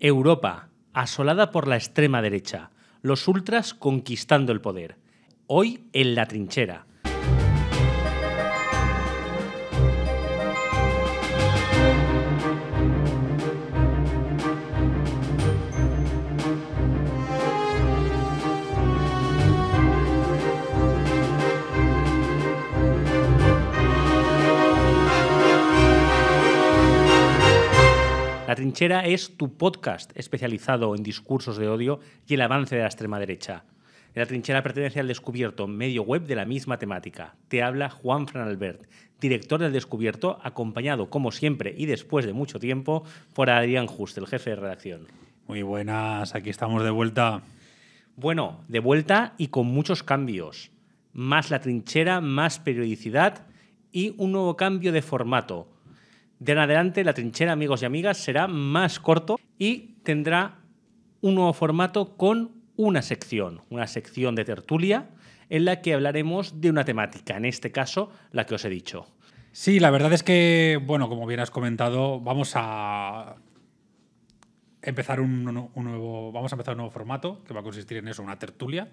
Europa, asolada por la extrema derecha, los ultras conquistando el poder. Hoy en la trinchera, La Trinchera es tu podcast especializado en discursos de odio y el avance de la extrema derecha. La Trinchera pertenece al Descubierto, medio web de la misma temática. Te habla Juan Fran Albert, director del Descubierto, acompañado, como siempre y después de mucho tiempo, por Adrián Just, el jefe de redacción. Muy buenas, aquí estamos de vuelta. Bueno, de vuelta y con muchos cambios. Más la trinchera, más periodicidad y un nuevo cambio de formato. De en adelante, la trinchera, amigos y amigas, será más corto y tendrá un nuevo formato con una sección, una sección de tertulia en la que hablaremos de una temática, en este caso la que os he dicho. Sí, la verdad es que, bueno, como bien has comentado, vamos a empezar un, nuevo, vamos a empezar un nuevo formato que va a consistir en eso, una tertulia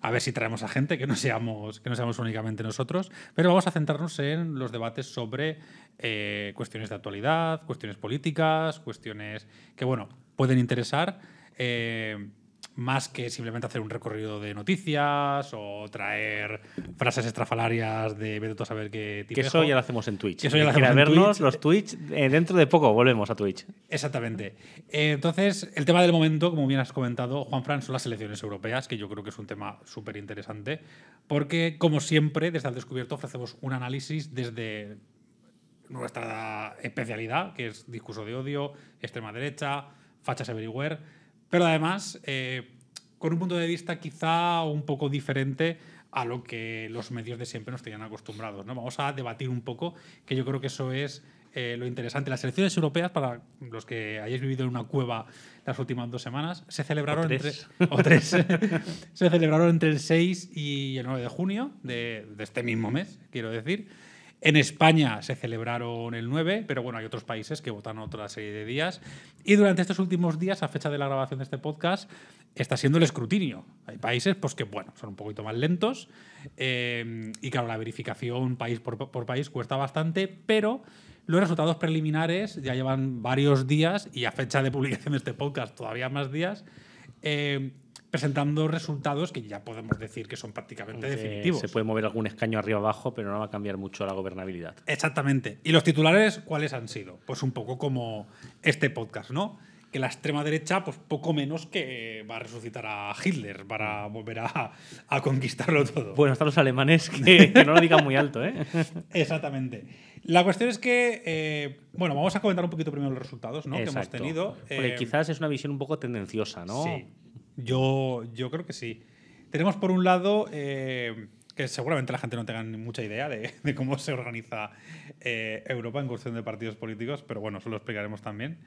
a ver si traemos a gente que no seamos, que no seamos únicamente nosotros, pero vamos a centrarnos en los debates sobre eh, cuestiones de actualidad, cuestiones políticas, cuestiones que, bueno, pueden interesar. Eh, más que simplemente hacer un recorrido de noticias o traer frases estrafalarias de vete a saber qué tipo. Que eso ya lo hacemos en Twitch. Que eso vernos los Twitch eh, dentro de poco volvemos a Twitch. Exactamente. Eh, entonces, el tema del momento, como bien has comentado, Juan Fran, son las elecciones europeas, que yo creo que es un tema súper interesante, porque como siempre, desde el descubierto ofrecemos un análisis desde nuestra especialidad, que es discurso de odio, extrema derecha, fachas everywhere pero además eh, con un punto de vista quizá un poco diferente a lo que los medios de siempre nos tenían acostumbrados. ¿no? Vamos a debatir un poco, que yo creo que eso es eh, lo interesante. Las elecciones europeas, para los que hayáis vivido en una cueva las últimas dos semanas, se celebraron, Entre, o tres, se celebraron entre el 6 y el 9 de junio de, de este mismo mes, quiero decir. En España se celebraron el 9, pero bueno, hay otros países que votan otra serie de días. Y durante estos últimos días, a fecha de la grabación de este podcast, está siendo el escrutinio. Hay países pues, que, bueno, son un poquito más lentos. Eh, y claro, la verificación país por, país cuesta bastante, pero los resultados preliminares ya llevan varios días y a fecha de publicación de este podcast todavía más días. Eh, presentando resultados que ya podemos decir que son prácticamente definitivos. Se puede mover algún escaño arriba abajo, pero no va a cambiar mucho la gobernabilidad. Exactamente. ¿Y los titulares cuáles han sido? Pues un poco como este podcast, ¿no? Que la extrema derecha, pues poco menos que va a resucitar a Hitler para mm. volver a, conquistarlo todo. Bueno, hasta los alemanes que, no lo digan muy alto, ¿eh? Exactamente. La cuestión es que, eh, bueno, vamos a comentar un poquito primero los resultados ¿no? que hemos tenido. Eh, quizás es una visión un poco tendenciosa, ¿no? Sí. Yo, creo que sí. Tenemos por un lado, eh, que seguramente la gente no tenga mucha idea de, cómo se organiza eh, Europa en cuestión de partidos políticos, pero bueno, eso lo explicaremos también.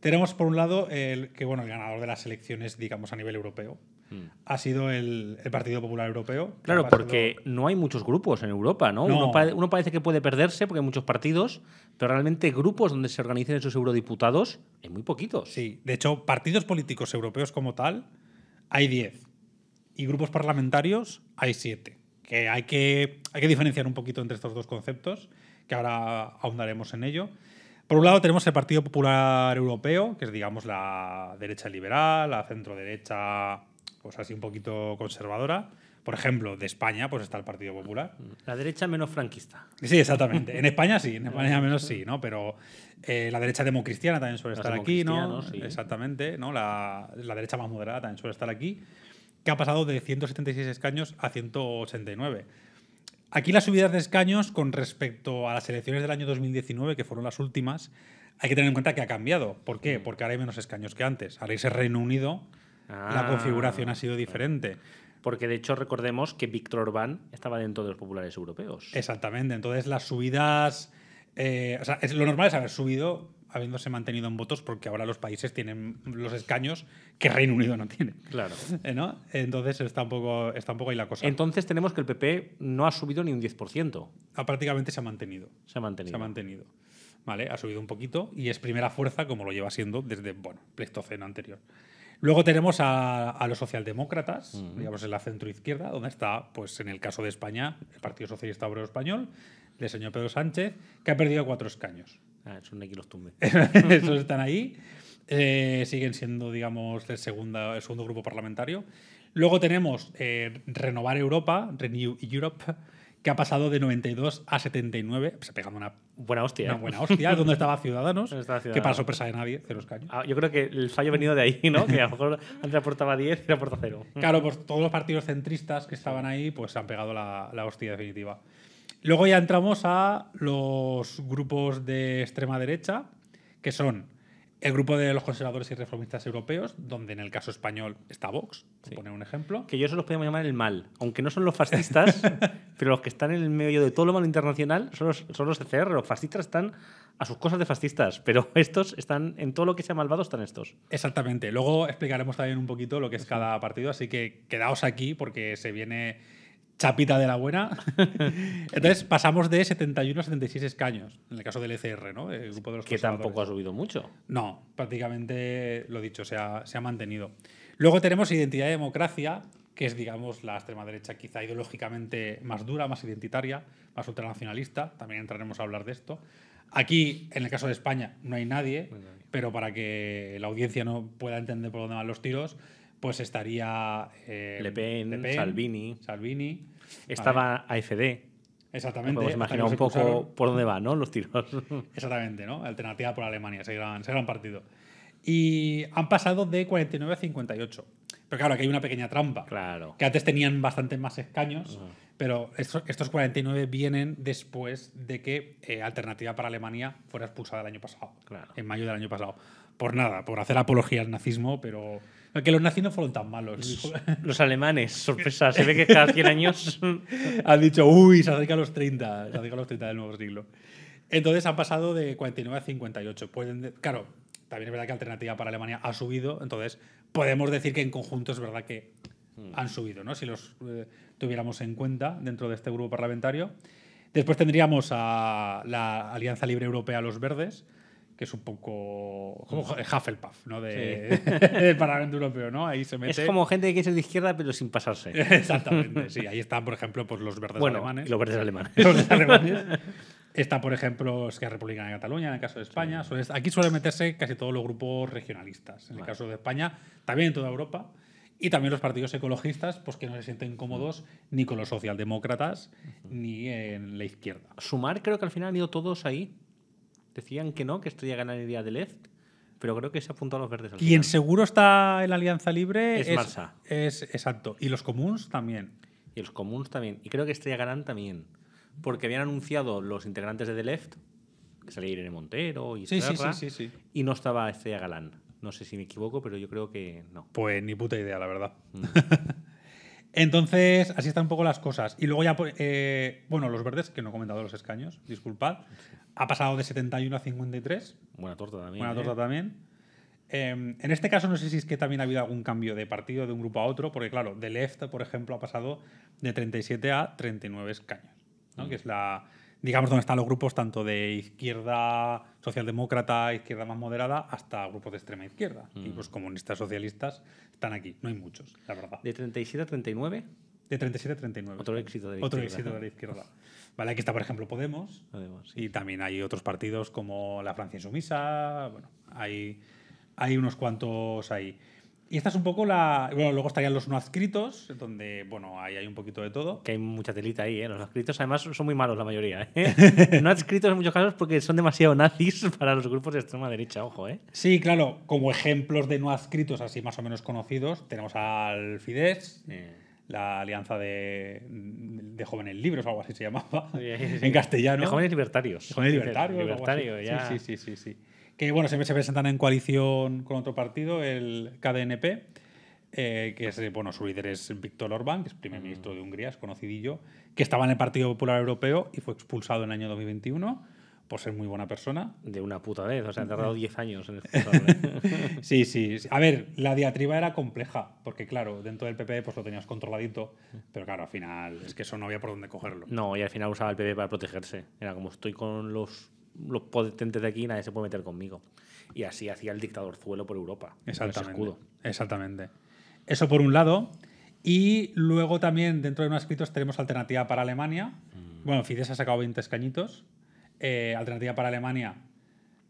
Tenemos por un lado el, que bueno, el ganador de las elecciones, digamos, a nivel europeo. Mm. Ha sido el, Partido Popular Europeo. Claro, porque no hay muchos grupos en Europa, ¿no? Uno, parece que puede perderse porque hay muchos partidos, pero realmente grupos donde se organicen esos eurodiputados hay muy poquitos. Sí, de hecho, partidos políticos europeos como tal hay 10 y grupos parlamentarios hay 7. Que hay, que hay que diferenciar un poquito entre estos dos conceptos, que ahora ahondaremos en ello. Por un lado tenemos el Partido Popular Europeo, que es, digamos, la derecha liberal, la centro-derecha, pues así un poquito conservadora. Por ejemplo, de España, pues está el Partido Popular. La derecha menos franquista. Sí, exactamente. En España sí, en España menos sí, ¿no? Pero eh, la derecha democristiana también suele estar aquí, ¿no? Exactamente, ¿no? La, la derecha más moderada también suele estar aquí, que ha pasado de 176 escaños a 189 Aquí las subidas de escaños con respecto a las elecciones del año 2019, que fueron las últimas, hay que tener en cuenta que ha cambiado. ¿Por qué? Mm. Porque ahora hay menos escaños que antes. Al irse Reino Unido, la ah, configuración ha sido diferente. Porque de hecho recordemos que Víctor Orbán estaba dentro de los populares europeos. Exactamente. Entonces las subidas... Eh, o sea, es, lo normal es haber subido habiéndose mantenido en votos porque ahora los países tienen los escaños que Reino Unido no tiene. Claro. Eh, Entonces está un, poco, está un ahí la cosa. Entonces tenemos que el PP no ha subido ni un 10%. Ah, prácticamente se ha mantenido. Se ha mantenido. Se ha mantenido. ¿Vale? Ha subido un poquito y es primera fuerza como lo lleva siendo desde, bueno, Pleistoceno anterior. Luego tenemos a, los socialdemócratas, digamos en la centroizquierda, donde está, pues en el caso de España, el Partido Socialista Obrero Español, del señor Pedro Sánchez, que ha perdido cuatro escaños. Ah, son aquí los tumbes. Esos están ahí. Eh, siguen siendo, digamos, el, segunda, el segundo grupo parlamentario. Luego tenemos eh, Renovar Europa, Renew Europe, que ha pasado de 92 a 79, se ha pegado una buena hostia. ¿eh? Una buena hostia, donde estaba Ciudadanos, que para sorpresa de nadie, cero escaños. Ah, yo creo que el fallo ha venido de ahí, ¿no? que a lo mejor antes aportaba 10 y ahora aporta 0. Claro, pues todos los partidos centristas que estaban ahí pues se han pegado la, la hostia definitiva. Luego ya entramos a los grupos de extrema derecha, que son el grupo de los conservadores y reformistas europeos, donde en el caso español está Vox, por pone un ejemplo. Que yo se los podemos llamar el mal, aunque no son los fascistas, pero los que están en el medio de todo lo malo internacional son los, son los Los fascistas están a sus cosas de fascistas, pero estos están en todo lo que sea malvado, están estos. Exactamente. Luego explicaremos también un poquito lo que es cada partido, así que quedaos aquí porque se viene chapita de la buena. Entonces pasamos de 71 a 76 escaños, en el caso del ECR, ¿no? El grupo de los que tampoco ha subido mucho. No, prácticamente lo dicho, se ha, se ha mantenido. Luego tenemos Identidad y Democracia, que es, digamos, la extrema derecha quizá ideológicamente más dura, más identitaria, más ultranacionalista. También entraremos a hablar de esto. Aquí, en el caso de España, no hay nadie, pero para que la audiencia no pueda entender por dónde van los tiros, pues estaría eh, Le, Pen, Salvini. Salvini. Estaba AFD. Exactamente. Podemos imaginar un poco por dónde van los tiros. Exactamente, ¿no? Alternativa por Alemania, ese gran, ese partido. Y han pasado de 49 a 58. Pero claro, aquí hay una pequeña trampa. Claro. Que antes tenían bastante más escaños, pero estos, 49 vienen después de que eh, Alternativa para Alemania fuera expulsada el año pasado. En mayo del año pasado. Por nada, por hacer apología al nazismo, pero que los nazis no fueron tan malos. Los, alemanes, sorpresa, se ve que cada 100 años. han dicho, uy, se acerca a los 30, se acerca a los 30 del nuevo siglo. Entonces han pasado de 49 a 58. Pueden, claro, también es verdad que Alternativa para Alemania ha subido, entonces podemos decir que en conjunto es verdad que hmm. han subido, ¿no? Si los eh, tuviéramos en cuenta dentro de este grupo parlamentario. Después tendríamos a la Alianza Libre Europea Los Verdes, que es un poco como Hufflepuff, del Parlamento Europeo, ¿no? Es como gente que es de izquierda pero sin pasarse. Exactamente, sí. Ahí están, por ejemplo, pues, los verdes alemanes. Los verdes alemanes. Los verdes alemanes. Está, por ejemplo, Esquerra República de Cataluña, en el caso de España. Aquí suelen meterse casi todos los grupos regionalistas. En el caso de España, también en toda Europa. Y también los partidos ecologistas, pues que no se sienten cómodos ni con los socialdemócratas ni en la izquierda. Sumar, creo que al final han ido todos ahí. Decían que no, que Estrella ganaría de Left, pero creo que se apuntó a los verdes. Al en seguro está en Alianza Libre es, es Es, exacto. Y los comuns también. Y los comuns también. Y creo que Estrella Galán también. Porque habían anunciado los integrantes de The Left, que salía Irene Montero y sí, y no estaba Estrella Galán. No sé si me equivoco, pero yo creo que no. Pues ni puta idea, la verdad. Mm. Entonces, así están un poco las cosas. Y luego ya, pues, eh, bueno, los verdes, que no he comentado los escaños, disculpad. Ha pasado de 71 a 53. Buena torta también. Buena ¿eh? torta también. Em, en este caso no sé si es que también ha habido algún cambio de partido de un grupo a otro, porque claro, de Left, por ejemplo, ha pasado de 37 a 39 escaños, ¿no? Mm. que es la, digamos, donde están los grupos tanto de izquierda socialdemócrata, izquierda más moderada, hasta grupos de extrema izquierda. Y los mm. pues, comunistas, socialistas, están aquí. No hay muchos, la verdad. ¿De 37 a 39? De 37 a 39. Otro éxito de la Otro izquierda. éxito de la izquierda. Vale, aquí está, por ejemplo, Podemos. Podemos Y también hay otros partidos como la Francia Insumisa. Bueno, hay, hay unos cuantos ahí. Y esta es un poco la. Bueno, luego estarían los no adscritos, donde, bueno, ahí hay un poquito de todo. Que hay mucha telita ahí, ¿eh? Los no adscritos, además, son muy malos la mayoría, ¿eh? no adscritos en muchos casos porque son demasiado nazis para los grupos de extrema derecha, ojo, ¿eh? Sí, claro, como ejemplos de no adscritos así más o menos conocidos, tenemos al Fidesz. la alianza de, de, jóvenes libres o algo así se llamaba en castellano. jóvenes libertarios. jóvenes libertarios. Sí, sí, sí, sí que bueno, siempre se presentan en coalición con otro partido, el KDNP, eh, que es, bueno, su líder es Víctor Orbán, que es primer mm. ministro de Hungría, es conocidillo, que estaba en el Partido Popular Europeo y fue expulsado en el año 2021 por ser muy buena persona. De una puta vez, o sea, ha tardado 10 mm. años en ¿eh? sí, sí, sí. A ver, la diatriba era compleja, porque claro, dentro del PP e, pues lo tenías controladito, pero claro, al final es que eso no había por dónde cogerlo. No, y al final usaba el PP e para protegerse. Era como estoy con los los potentes de aquí nadie se puede meter conmigo. Y así hacía el dictador Zuelo por Europa. Exactamente. Exactamente. Eso por un lado. Y luego también dentro de unos escritos tenemos alternativa para Alemania. Mm. Bueno, Fidesz ha sacado 20 escañitos. Eh, alternativa para Alemania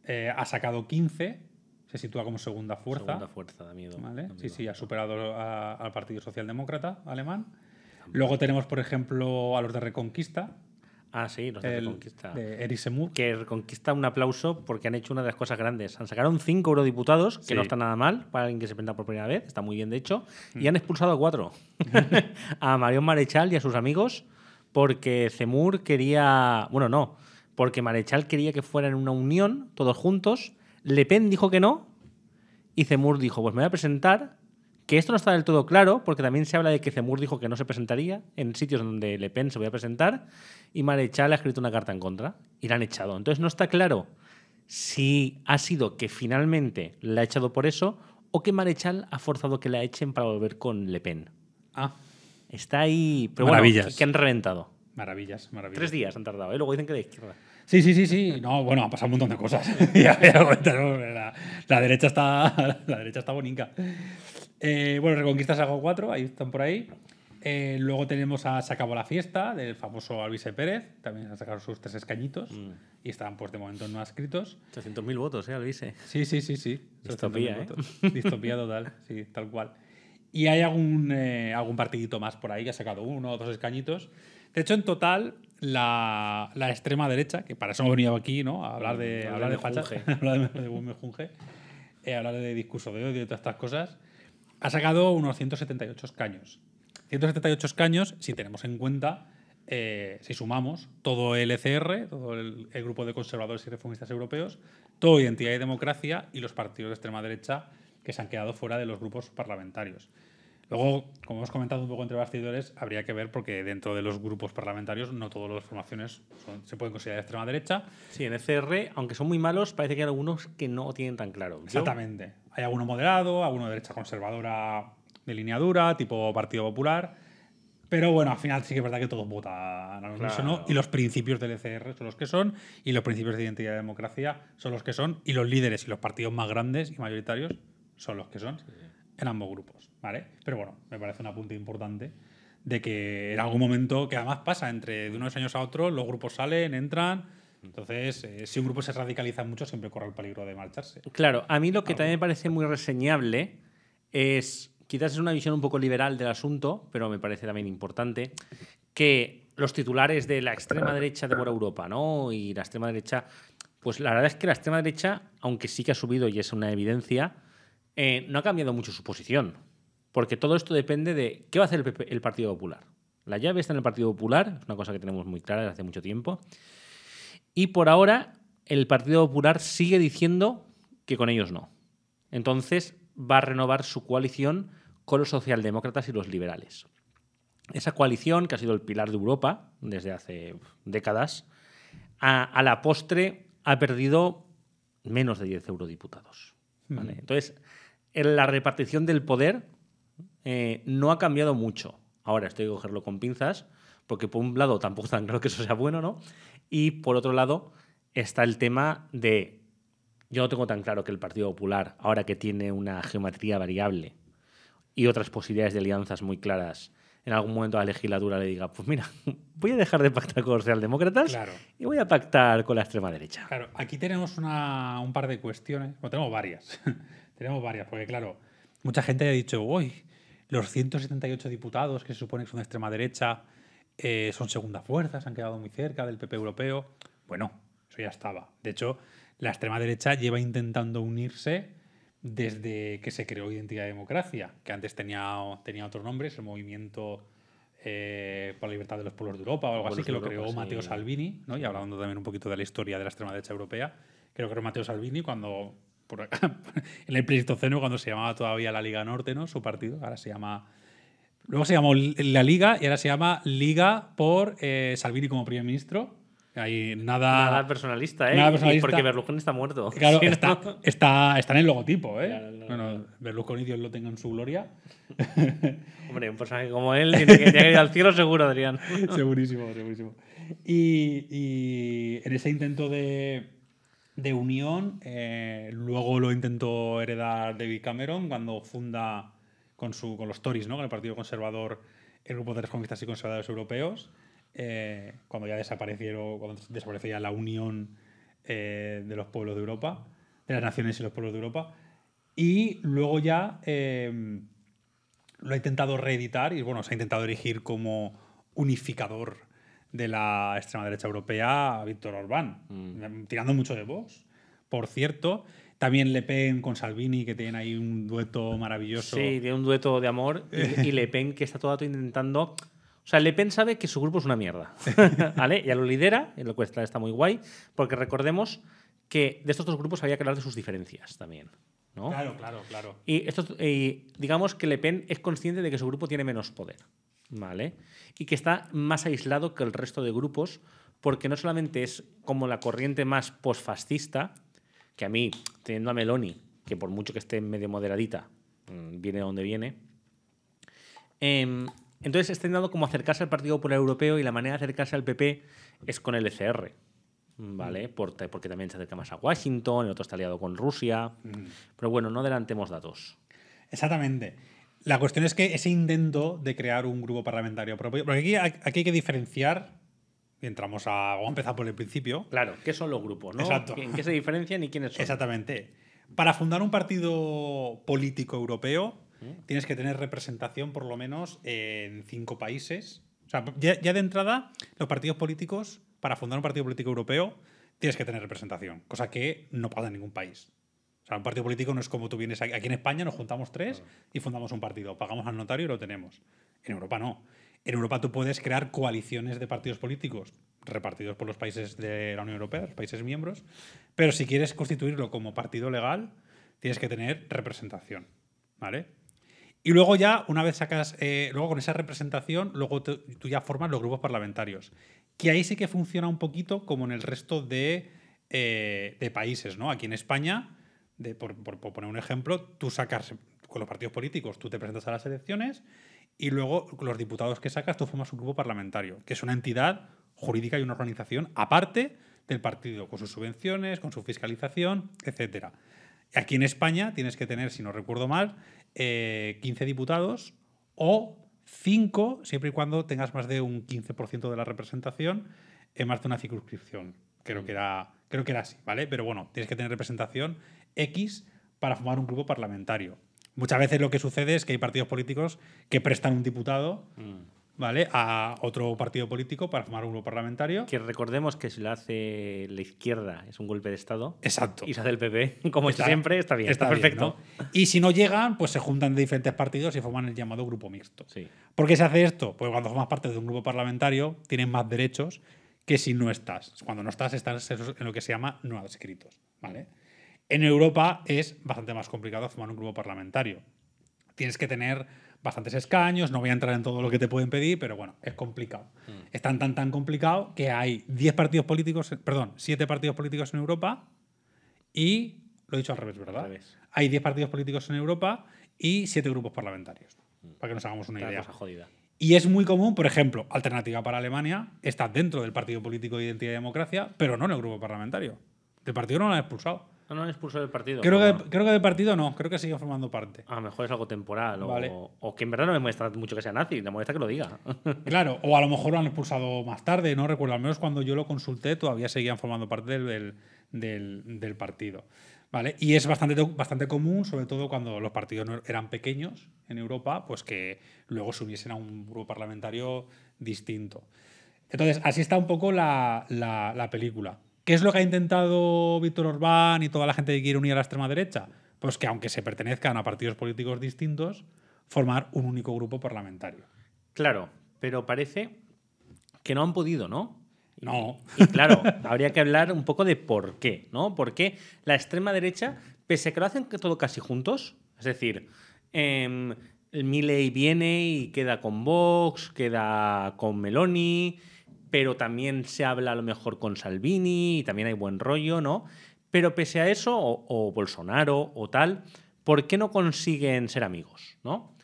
eh, ha sacado 15. Se sitúa como segunda fuerza. Segunda fuerza, da miedo. ¿Vale? Sí, sí, ha superado al Partido Socialdemócrata alemán. Luego tenemos, por ejemplo, a los de Reconquista, Ah, sí, Que Reconquista un aplauso porque han hecho una de las cosas grandes. Han sacado cinco eurodiputados, que no está nada mal para alguien que se presenta por primera vez, está muy bien de hecho, y mm. han expulsado a cuatro. a Marión Marechal y a sus amigos, porque Zemur quería. Bueno, no, porque Marechal quería que fueran una unión, todos juntos. Le Pen dijo que no, y Zemur dijo: Pues me voy a presentar que esto no está del todo claro, porque también se habla de que Zemur dijo que no se presentaría en sitios donde Le Pen se voy a presentar y Marechal ha escrito una carta en contra y la han echado. Entonces no está claro si ha sido que finalmente la ha echado por eso o que Marechal ha forzado que la echen para volver con Le Pen. Ah. Está ahí. Pero maravillas. que, han reventado. Maravillas, maravillas. Tres días han tardado, ¿eh? luego dicen que de izquierda. Sí, sí, sí, sí. No, bueno, han pasado un montón de cosas. la, derecha está, la derecha está bonica. Eh, bueno, Reconquista algo 4, ahí están por ahí. Eh, luego tenemos a Se acabó la fiesta, del famoso Alvise Pérez. También ha sacado sus tres escañitos. Mm. Y están, pues, de momento no adscritos. 800.000 votos, ¿eh, Alvise? Sí, sí, sí, sí. Distopía, ¿eh? Distopía total, sí, tal cual. Y hay algún, eh, algún partidito más por ahí que ha sacado uno o dos escañitos. De hecho, en total, la, la extrema derecha, que para eso hemos venido aquí, ¿no? A hablar de, hablar mm, de, hablar hablar de, junge, hablar de discurso de odio y todas estas cosas ha sacado unos 178 caños. 178 caños si tenemos en cuenta, eh, si sumamos todo el ECR, todo el, el, grupo de conservadores y reformistas europeos, todo Identidad y Democracia y los partidos de extrema derecha que se han quedado fuera de los grupos parlamentarios. Luego, como hemos comentado un poco entre bastidores, habría que ver porque dentro de los grupos parlamentarios no todas las formaciones se pueden considerar de extrema derecha. Sí, en el ECR, aunque son muy malos, parece que hay algunos que no tienen tan claro. Exactamente. Hay alguno moderado, alguno de derecha conservadora de línea dura, tipo Partido Popular. Pero bueno, al final sí que es verdad que todos votan a no, y los principios del ECR son los que son, y los principios de identidad y democracia son los que son, y los líderes y los partidos más grandes y mayoritarios son los que son. Sí en ambos grupos, ¿vale? Pero bueno, me parece un apunte importante de que en algún momento, que además pasa, entre de unos años a otros, los grupos salen, entran, entonces, eh, si un grupo se radicaliza mucho, siempre corre el peligro de marcharse. Claro, a mí lo que también me parece muy reseñable es, quizás es una visión un poco liberal del asunto, pero me parece también importante, que los titulares de la extrema derecha de por Europa, ¿no? Y la extrema derecha, pues la verdad es que la extrema derecha, aunque sí que ha subido y es una evidencia, eh, no ha cambiado mucho su posición, porque todo esto depende de qué va a hacer el, Partido Popular. La llave está en el Partido Popular, es una cosa que tenemos muy clara desde hace mucho tiempo. Y por ahora, el Partido Popular sigue diciendo que con ellos no. Entonces, va a renovar su coalición con los socialdemócratas y los liberales. Esa coalición, que ha sido el pilar de Europa desde hace décadas, a, la postre ha perdido menos de 10 eurodiputados. Entonces, la repartición del poder eh, no ha cambiado mucho. Ahora estoy a cogerlo con pinzas, porque por un lado tampoco tan claro que eso sea bueno, ¿no? Y por otro lado está el tema de, yo no tengo tan claro que el Partido Popular, ahora que tiene una geometría variable y otras posibilidades de alianzas muy claras, en algún momento a la legislatura le diga, pues mira, voy a dejar de pactar con los socialdemócratas y voy a pactar con la extrema derecha. Claro, aquí tenemos una, un par de cuestiones, bueno, tenemos varias. Tenemos varias, porque claro, mucha gente ha dicho, uy, los 178 diputados que se supone que son de extrema derecha eh, son segunda fuerza, se han quedado muy cerca del PP europeo. Bueno, eso ya estaba. De hecho, la extrema derecha lleva intentando unirse desde que se creó Identidad y Democracia, que antes tenía, tenía otros nombres, el Movimiento eh, por la Libertad de los Pueblos de Europa o algo así, que lo creó Mateo Salvini, ¿no? y hablando también un poquito de la historia de la extrema derecha europea, creo que era Mateo Salvini cuando por en el Pleistoceno cuando se llamaba todavía la Liga Norte, ¿no? Su partido, ahora se llama... Luego se llamó la Liga y ahora se llama Liga por eh, Salvini como primer ministro. nada, personalista, ¿eh? Nada porque Berlusconi está muerto. Claro, está, está, en el logotipo, ¿eh? bueno, Berlusconi, Dios lo tenga en su gloria. Hombre, un personaje como él tiene que, que ir al cielo seguro, Adrián. segurísimo, segurísimo. y en ese intento de, de unión. Eh, luego lo intentó heredar David Cameron cuando funda con, su, con los Tories, ¿no? con el Partido Conservador, el grupo de reformistas y conservadores europeos. Eh, cuando ya desaparecieron, cuando desapareció la unión eh, de los pueblos de Europa, de las naciones y los pueblos de Europa. Y luego ya lo ha intentado reeditar y bueno, se ha intentado erigir como unificador de la extrema derecha europea, Víctor Orbán, mm. em, tirando mucho de vos. por cierto. También Le Pen con Salvini, que tienen ahí un dueto maravilloso. Sí, tiene un dueto de amor. Y, Le Pen, que está todo el rato intentando o sea, Le Pen sabe que su grupo es una mierda. ¿Vale? Ya lo lidera, en lo cual está, muy guay, porque recordemos que de estos dos grupos había que hablar de sus diferencias también. Claro, claro, claro. Y, esto, y digamos que Le Pen es consciente de que su grupo tiene menos poder. ¿vale? Y que está más aislado que el resto de grupos porque no solamente es como la corriente más posfascista, que a mí, teniendo a Meloni, que por mucho que esté medio moderadita, mm, viene de donde viene, em, entonces está intentando como acercarse al Partido Popular Europeo y la manera de acercarse al PP es con el ECR, ¿vale? Mm. Porque, también se acerca más a Washington, el otro está aliado con Rusia, mm. pero bueno, no adelantemos datos. Exactamente. La cuestión es que ese intento de crear un grupo parlamentario propio. Porque aquí, hay que diferenciar. Entramos a. Vamos a empezar por el principio. Claro, ¿qué son los grupos? ¿no? ¿En qué se diferencian y quiénes son? Exactamente. Para fundar un partido político europeo, tienes que tener representación por lo menos en cinco países. O sea, ya de entrada, los partidos políticos, para fundar un partido político europeo, tienes que tener representación, cosa que no pasa en ningún país. O sea, un partido político no es como tú vienes aquí, en España, nos juntamos tres y fundamos un partido, pagamos al notario y lo tenemos. En Europa no. En Europa tú puedes crear coaliciones de partidos políticos repartidos por los países de la Unión Europea, los países miembros, pero si quieres constituirlo como partido legal, tienes que tener representación, ¿vale? Y luego ya, una vez sacas, eh, luego con esa representación, luego tú ya formas los grupos parlamentarios, que ahí sí que funciona un poquito como en el resto de, eh, de países, ¿no? Aquí en España por, poner un ejemplo, tú sacas con los partidos políticos, tú te presentas a las elecciones y luego los diputados que sacas tú formas un grupo parlamentario, que es una entidad jurídica y una organización aparte del partido, con sus subvenciones, con su fiscalización, etc. Aquí en España tienes que tener, si no recuerdo mal, 15 eh, diputados o 5, siempre y cuando tengas más de un 15% de la representación en más de una circunscripción. Creo que era, creo que era así, ¿vale? Pero bueno, tienes que tener representación X para formar un grupo parlamentario. Muchas veces lo que sucede es que hay partidos políticos que prestan un diputado mm. ¿vale? a otro partido político para formar un grupo parlamentario. Que recordemos que si lo hace la izquierda es un golpe de Estado. Exacto. Y se hace el PP, como siempre, está bien. Está, perfecto. Y si no llegan, pues se juntan de diferentes partidos y forman el llamado grupo mixto. Sí. ¿Por qué se hace esto? Pues cuando formas parte de un grupo parlamentario tienes más derechos que si no estás. Cuando no estás, estás en lo que se llama no adscritos. ¿vale? En Europa es bastante más complicado formar un grupo parlamentario. Tienes que tener bastantes escaños, no voy a entrar en todo lo que te pueden pedir, pero bueno, es complicado. Mm. Es tan, tan, complicado que hay 10 partidos políticos, perdón, 7 partidos políticos en Europa y, lo he dicho al revés, ¿verdad? Hay 10 partidos políticos en Europa y 7 grupos parlamentarios, mm. para que nos hagamos una idea. Y es muy común, por ejemplo, Alternativa para Alemania está dentro del Partido Político de Identidad y Democracia, pero no en el grupo parlamentario. El partido no lo ha expulsado. No, no han expulsado del partido. Creo, que, creo que del partido no, creo que sigue formando parte. A lo mejor es algo temporal. O, que en verdad no me molesta mucho que sea nazi, me molesta que lo diga. Claro, o a lo mejor lo han expulsado más tarde, no recuerdo. Al menos cuando yo lo consulté todavía seguían formando parte del, del, partido. ¿Vale? Y es bastante, bastante común, sobre todo cuando los partidos eran pequeños en Europa, pues que luego se uniesen a un grupo parlamentario distinto. Entonces, así está un poco la, la película. ¿Qué es lo que ha intentado Víctor Orbán y toda la gente que quiere unir a la extrema derecha? Pues que aunque se pertenezcan a partidos políticos distintos, formar un único grupo parlamentario. Claro, pero parece que no han podido, ¿no? No. Y, claro, habría que hablar un poco de por qué, ¿no? Porque la extrema derecha, pese a que lo hacen todo casi juntos, es decir, eh, em, Milley viene y queda con Vox, queda con Meloni, pero también se habla a lo mejor con Salvini y también hay buen rollo, ¿no? Pero pese a eso, o, Bolsonaro o tal, ¿por qué no consiguen ser amigos, ¿no?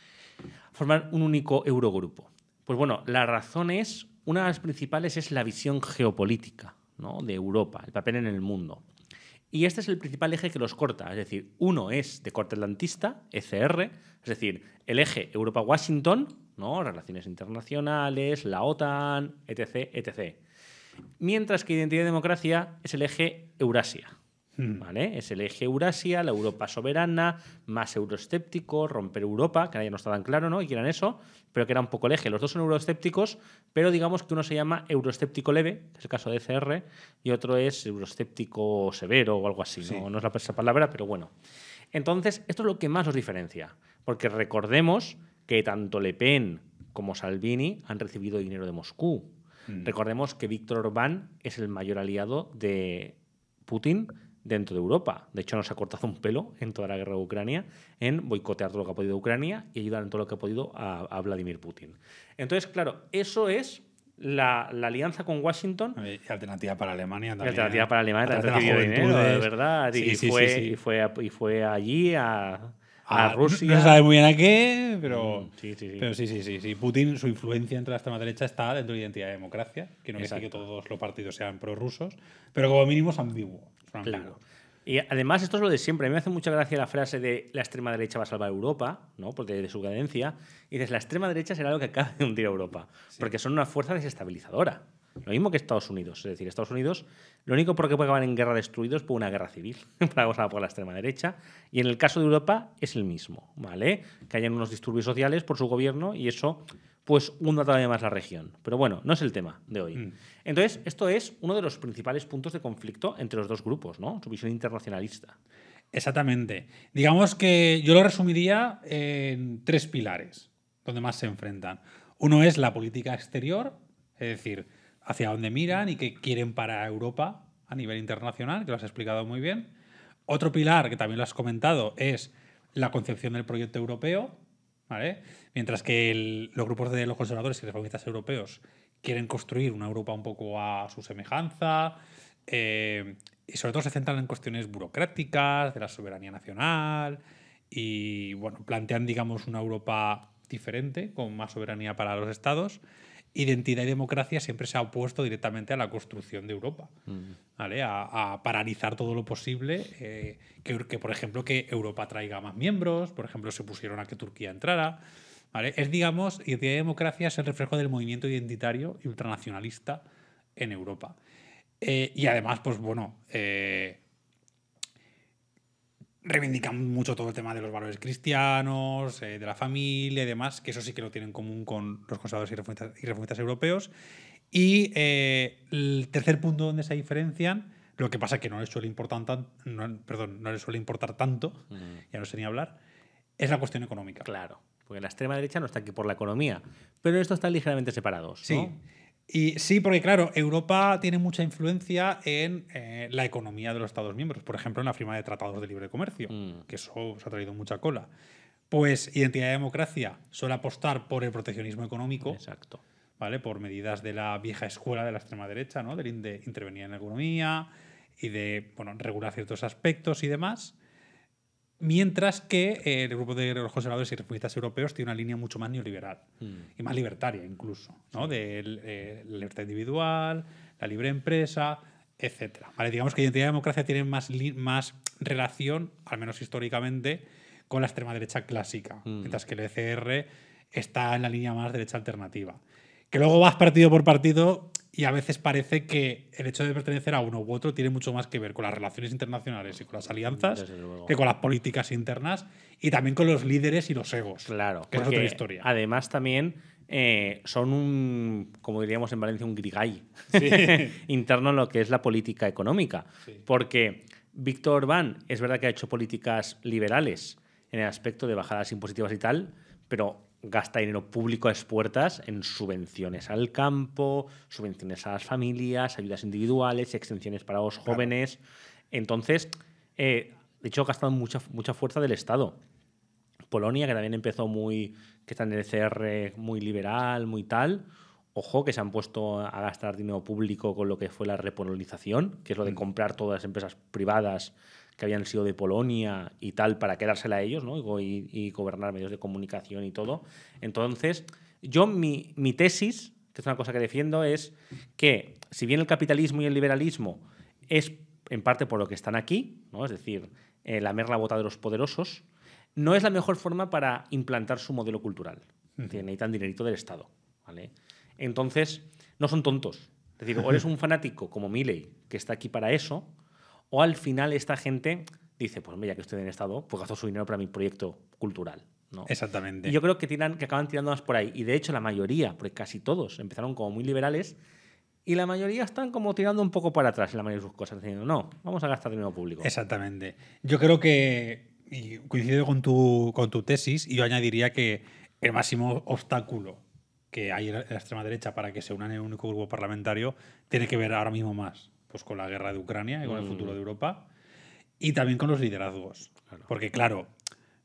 Formar un único eurogrupo. Pues bueno, la razón es, una de las principales es la visión geopolítica ¿no? de Europa, el papel en el mundo. Y este es el principal eje que los corta. Es decir, uno es de corte atlantista, ECR, es decir, el eje Europa-Washington, ¿no? Relaciones internacionales, la OTAN, etc., etc. Mientras que identidad y democracia es el eje Eurasia. Hmm. ¿Vale? Es el eje Eurasia, la Europa soberana, más euroescéptico, romper Europa, que ya no está tan claro, ¿no? Y que eran eso, pero que era un poco el eje. Los dos son euroescépticos, pero digamos que uno se llama euroescéptico leve, que es el caso de e CR, y otro es euroescéptico severo o algo así, ¿no? No es la esa palabra, pero bueno. Entonces, esto es lo que más nos diferencia, porque recordemos que tanto Le Pen como Salvini han recibido dinero de Moscú. Mm. Recordemos que Víctor Orbán es el mayor aliado de Putin dentro de Europa. De hecho, nos ha cortado un pelo en toda la guerra de Ucrania en boicotear todo lo que ha podido Ucrania y ayudar en todo lo que ha podido a, Vladimir Putin. Entonces, claro, eso es la, alianza con Washington. Y alternativa para Alemania también. alternativa ¿eh? para Alemania también. verdad. y, fue, allí a a ah, Rusia. No sabe muy bien a qué, mm, pero sí, sí, sí. sí, Putin, su influencia entre la extrema derecha está dentro de identidad de democracia, que no quiere que todos los partidos sean prorrusos, pero como mínimo es ambiguo. Claro. Y además, esto es lo de siempre. A mí me hace mucha gracia la frase de la extrema derecha va a salvar a Europa, ¿no? Porque de su cadencia. Y dices, la extrema derecha será lo que acaba de hundir a Europa. Porque son una fuerza desestabilizadora. Lo mismo que Estados Unidos. Es decir, Estados Unidos, lo único por qué puede acabar en guerra es por una guerra civil, por la extrema derecha. Y en el caso de Europa es el mismo, ¿vale? Que hayan unos disturbios sociales por su gobierno y eso, pues, hunda todavía más la región. Pero bueno, no es el tema de hoy. Mm. Entonces, esto es uno de los principales puntos de conflicto entre los dos grupos, ¿no? Su visión internacionalista. Exactamente. Digamos que yo lo resumiría en tres pilares donde más se enfrentan. Uno es la política exterior, es decir, hacia dónde miran y qué quieren para Europa a nivel internacional, que lo has explicado muy bien. Otro pilar, que también lo has comentado, es la concepción del proyecto europeo, Mientras que los grupos de los conservadores y reformistas europeos quieren construir una Europa un poco a su semejanza, eh, y sobre todo se centran en cuestiones burocráticas, de la soberanía nacional, y bueno, plantean, digamos, una Europa diferente, con más soberanía para los estados identidad y democracia siempre se ha opuesto directamente a la construcción de Europa, mm. a, paralizar todo lo posible, eh, que, por ejemplo que Europa traiga más miembros, por ejemplo se pusieron a que Turquía entrara. ¿vale? Es, digamos, identidad y democracia es el reflejo del movimiento identitario y ultranacionalista en Europa. Eh, y además, pues bueno, eh, reivindican mucho todo el tema de los valores cristianos, eh, de la familia y demás, que eso sí que lo tienen en común con los conservadores y reformistas, y europeos. Y eh, el tercer punto donde se diferencian, lo que pasa que no les suele importar, perdón, no les suele importar tanto, ya no sé ni hablar, es la cuestión económica. Claro, porque la extrema derecha no está aquí por la economía, pero estos están ligeramente separados. Sí. Y sí, porque claro, Europa tiene mucha influencia en eh, la economía de los Estados miembros, por ejemplo, en la firma de tratados de libre comercio, mm. que eso os ha traído mucha cola. Pues Identidad y Democracia suele apostar por el proteccionismo económico. Exacto. ¿Vale? Por medidas de la vieja escuela de la extrema derecha, ¿no? De, intervenir en la economía y de regular ciertos aspectos y demás. Mientras que eh, el grupo de los conservadores y reformistas europeos tiene una línea mucho más neoliberal mm. y más libertaria incluso, ¿no? de eh, la libertad individual, la libre empresa, etc. digamos que la identidad y democracia tienen más, más relación, al menos históricamente, con la extrema derecha clásica, mm. mientras que el ECR está en la línea más derecha alternativa. Que luego vas partido por partido, y a veces parece que el hecho de pertenecer a uno u otro tiene mucho más que ver con las relaciones internacionales y con las alianzas que con las políticas internas y también con los líderes y los egos. Claro, que es otra historia. Además, también eh, son un, como diríamos en Valencia, un grigay interno en lo que es la política económica. Porque Víctor Orbán es verdad que ha hecho políticas liberales en el aspecto de bajadas impositivas y tal, pero gasta dinero público a expuertas en subvenciones al campo, subvenciones a las familias, ayudas individuales, extensiones para los jóvenes. Entonces, eh, de hecho, ha gastado mucha, mucha fuerza del Estado. Polonia, que también empezó muy, que está en el ECR muy liberal, muy tal. Ojo, que se han puesto a gastar dinero público con lo que fue la repolonización, que es lo de mm. comprar todas las empresas privadas que habían sido de Polonia y tal para quedársela a ellos ¿no? y, gobernar medios de comunicación y todo. Entonces, yo mi, tesis, que es una cosa que defiendo, es que si bien el capitalismo y el liberalismo es en parte por lo que están aquí, ¿no? es decir, eh, la lamer la bota de los poderosos, no es la mejor forma para implantar su modelo cultural. tiene ahí Necesitan dinerito del Estado. ¿vale? Entonces, no son tontos. Es decir, o eres un fanático como Milley, que está aquí para eso, o al final esta gente dice, pues mira que estoy en estado, pues gasto su dinero para mi proyecto cultural. ¿no? Exactamente. Y yo creo que, tiran, que acaban tirando más por ahí. Y de hecho la mayoría, porque casi todos empezaron como muy liberales, y la mayoría están como tirando un poco para atrás en la mayoría de sus cosas, diciendo, no, vamos a gastar dinero público. Exactamente. Yo creo que, coincido con tu, con tu tesis, y yo añadiría que el máximo obstáculo que hay en la extrema derecha para que se unan en un único grupo parlamentario tiene que ver ahora mismo más pues con la guerra de Ucrania y con el futuro de mm. Europa, y también con los liderazgos. Porque claro,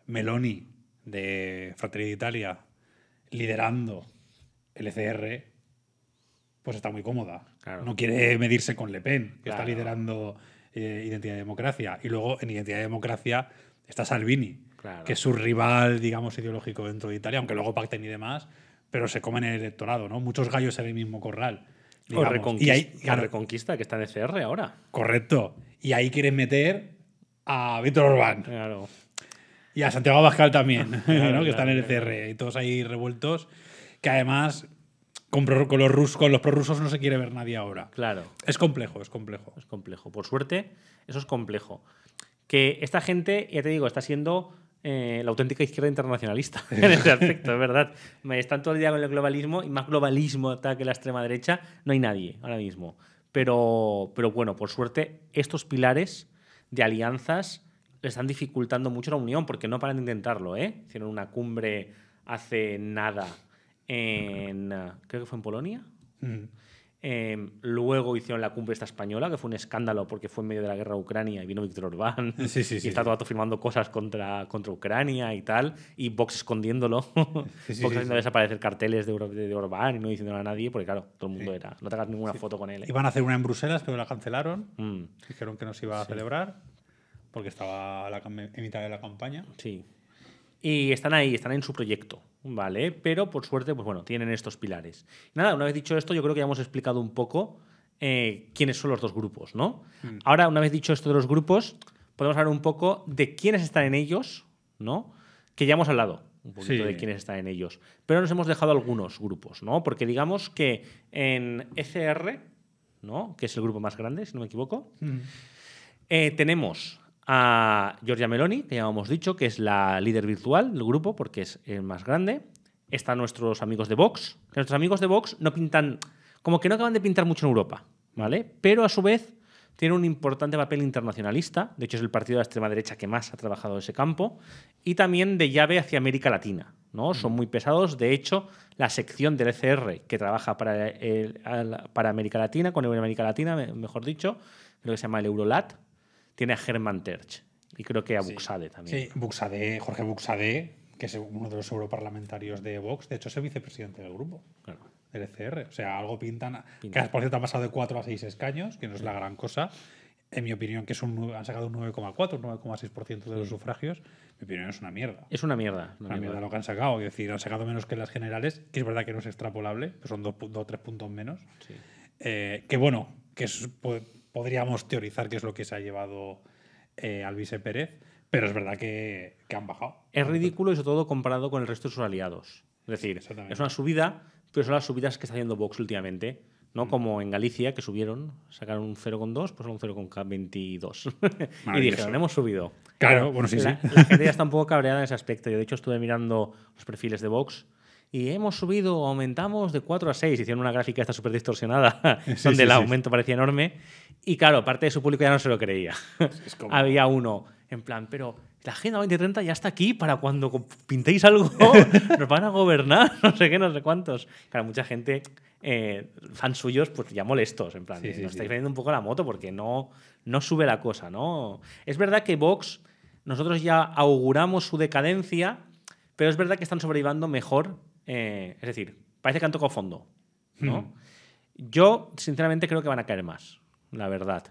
Meloni de Fratelli Italia, liderando el ECR, pues está muy cómoda. No quiere medirse con Le Pen, que está liderando eh, Identidad y Democracia. Y luego en Identidad y Democracia está Salvini, que es su rival, digamos, ideológico dentro de Italia, aunque luego pacten y demás, pero se comen el electorado, ¿no? Muchos gallos en el mismo corral la Reconquista, que está en ECR ahora. Correcto. Y ahí quieren meter a Víctor Orbán. Claro. Y a Santiago Abascal también, que está en ECR. Y todos ahí revueltos. Que además con, los con los prorrusos no se quiere ver nadie ahora. Claro. Es complejo, es complejo. Es complejo. Por suerte, eso es complejo. Que esta gente, ya te digo, está siendo eh, la auténtica izquierda internacionalista en ese aspecto, es verdad. Me están todo el día con el globalismo y más globalismo está que la extrema derecha, no hay nadie ahora mismo. Pero, pero bueno, por suerte, estos pilares de alianzas le están dificultando mucho la unión porque no paran de intentarlo. ¿eh? Hicieron una cumbre hace nada en. Creo que fue en Polonia. Mm. Em, luego hicieron la cumbre esta española, que fue un escándalo porque fue en medio de la guerra Ucrania y vino Víctor Orbán y está todo el rato firmando cosas contra, contra Ucrania y tal, y Vox escondiéndolo, Vox haciendo desaparecer carteles de, Orbán y no diciéndolo a nadie, porque claro, todo el mundo era, no te hagas ninguna foto con él. ¿eh? Iban a hacer una en Bruselas, pero la cancelaron, mm. dijeron que no se iba a celebrar porque estaba en mitad de la campaña. Sí. Y están ahí, están en su proyecto. ¿vale? Pero por suerte, pues bueno, tienen estos pilares. Nada, una vez dicho esto, yo creo que ya hemos explicado un poco eh, quiénes son los dos grupos, ¿no? Mm. Ahora, una vez dicho esto de los grupos, podemos hablar un poco de quiénes están en ellos, ¿no? Que ya hemos hablado un poquito de quiénes están en ellos. Pero nos hemos dejado algunos grupos, ¿no? Porque digamos que en ECR, ¿no? Que es el grupo más grande, si no me equivoco, mm. eh, tenemos a Giorgia Meloni, que ya hemos dicho, que es la líder virtual del grupo, porque es el más grande. Están nuestros amigos de Vox, nuestros amigos de Vox no pintan, como que no acaban de pintar mucho en Europa, ¿vale? Pero a su vez tiene un importante papel internacionalista, de hecho es el partido de la extrema derecha que más ha trabajado en ese campo, y también de llave hacia América Latina, ¿no? Mm. Son muy pesados, de hecho la sección del ECR que trabaja para, para América Latina, con América Latina, mejor dicho, lo que se llama el Eurolat, tiene a Herman Terch y creo que a Buxade también. Sí, Buxade, Jorge Buxade, que es uno de los europarlamentarios de Vox, de hecho es el vicepresidente del grupo. Del ECR. O sea, algo pintan. Que por cierto han pasado de 4 a 6 escaños, que no es la gran cosa en mi opinión, que es un, han sacado un 9,4, un 9,6% de los sufragios, mi opinión es una mierda. Es una mierda. Una, mierda, lo que han sacado. Es decir, han sacado menos que las generales, que es verdad que no es extrapolable, que son 2 o 3 puntos menos. Eh, que bueno, que es, pues, podríamos teorizar qué es lo que se ha llevado eh, Alvise Pérez, pero es verdad que, han bajado. Es ridículo y sobre todo comparado con el resto de sus aliados. Es decir, es una subida, pero son las subidas que está haciendo Vox últimamente. ¿no? Mm. Como en Galicia, que subieron, sacaron un 0,2, pues son un 0,22. y dijeron, hemos subido. Claro, bueno, sí, sí. La gente ya está un poco cabreada en ese aspecto. Yo, de hecho, estuve mirando los perfiles de Vox y hemos subido, aumentamos de 4 a 6. Hicieron una gráfica esta súper distorsionada, donde el aumento parecía enorme. Y claro, parte de su público ya no se lo creía. Había uno en plan, pero la Agenda 2030 ya está aquí para cuando pintéis algo, nos van a gobernar, no sé qué, no sé cuántos. Claro, mucha gente, eh, fans suyos, pues ya molestos, en plan, eh, nos estáis vendiendo un poco la moto porque no, no sube la cosa, ¿no? Es verdad que Vox, nosotros ya auguramos su decadencia, pero es verdad que están sobreviviendo mejor eh, es decir, parece que han tocado fondo, ¿no? Yo, sinceramente, creo que van a caer más, la verdad.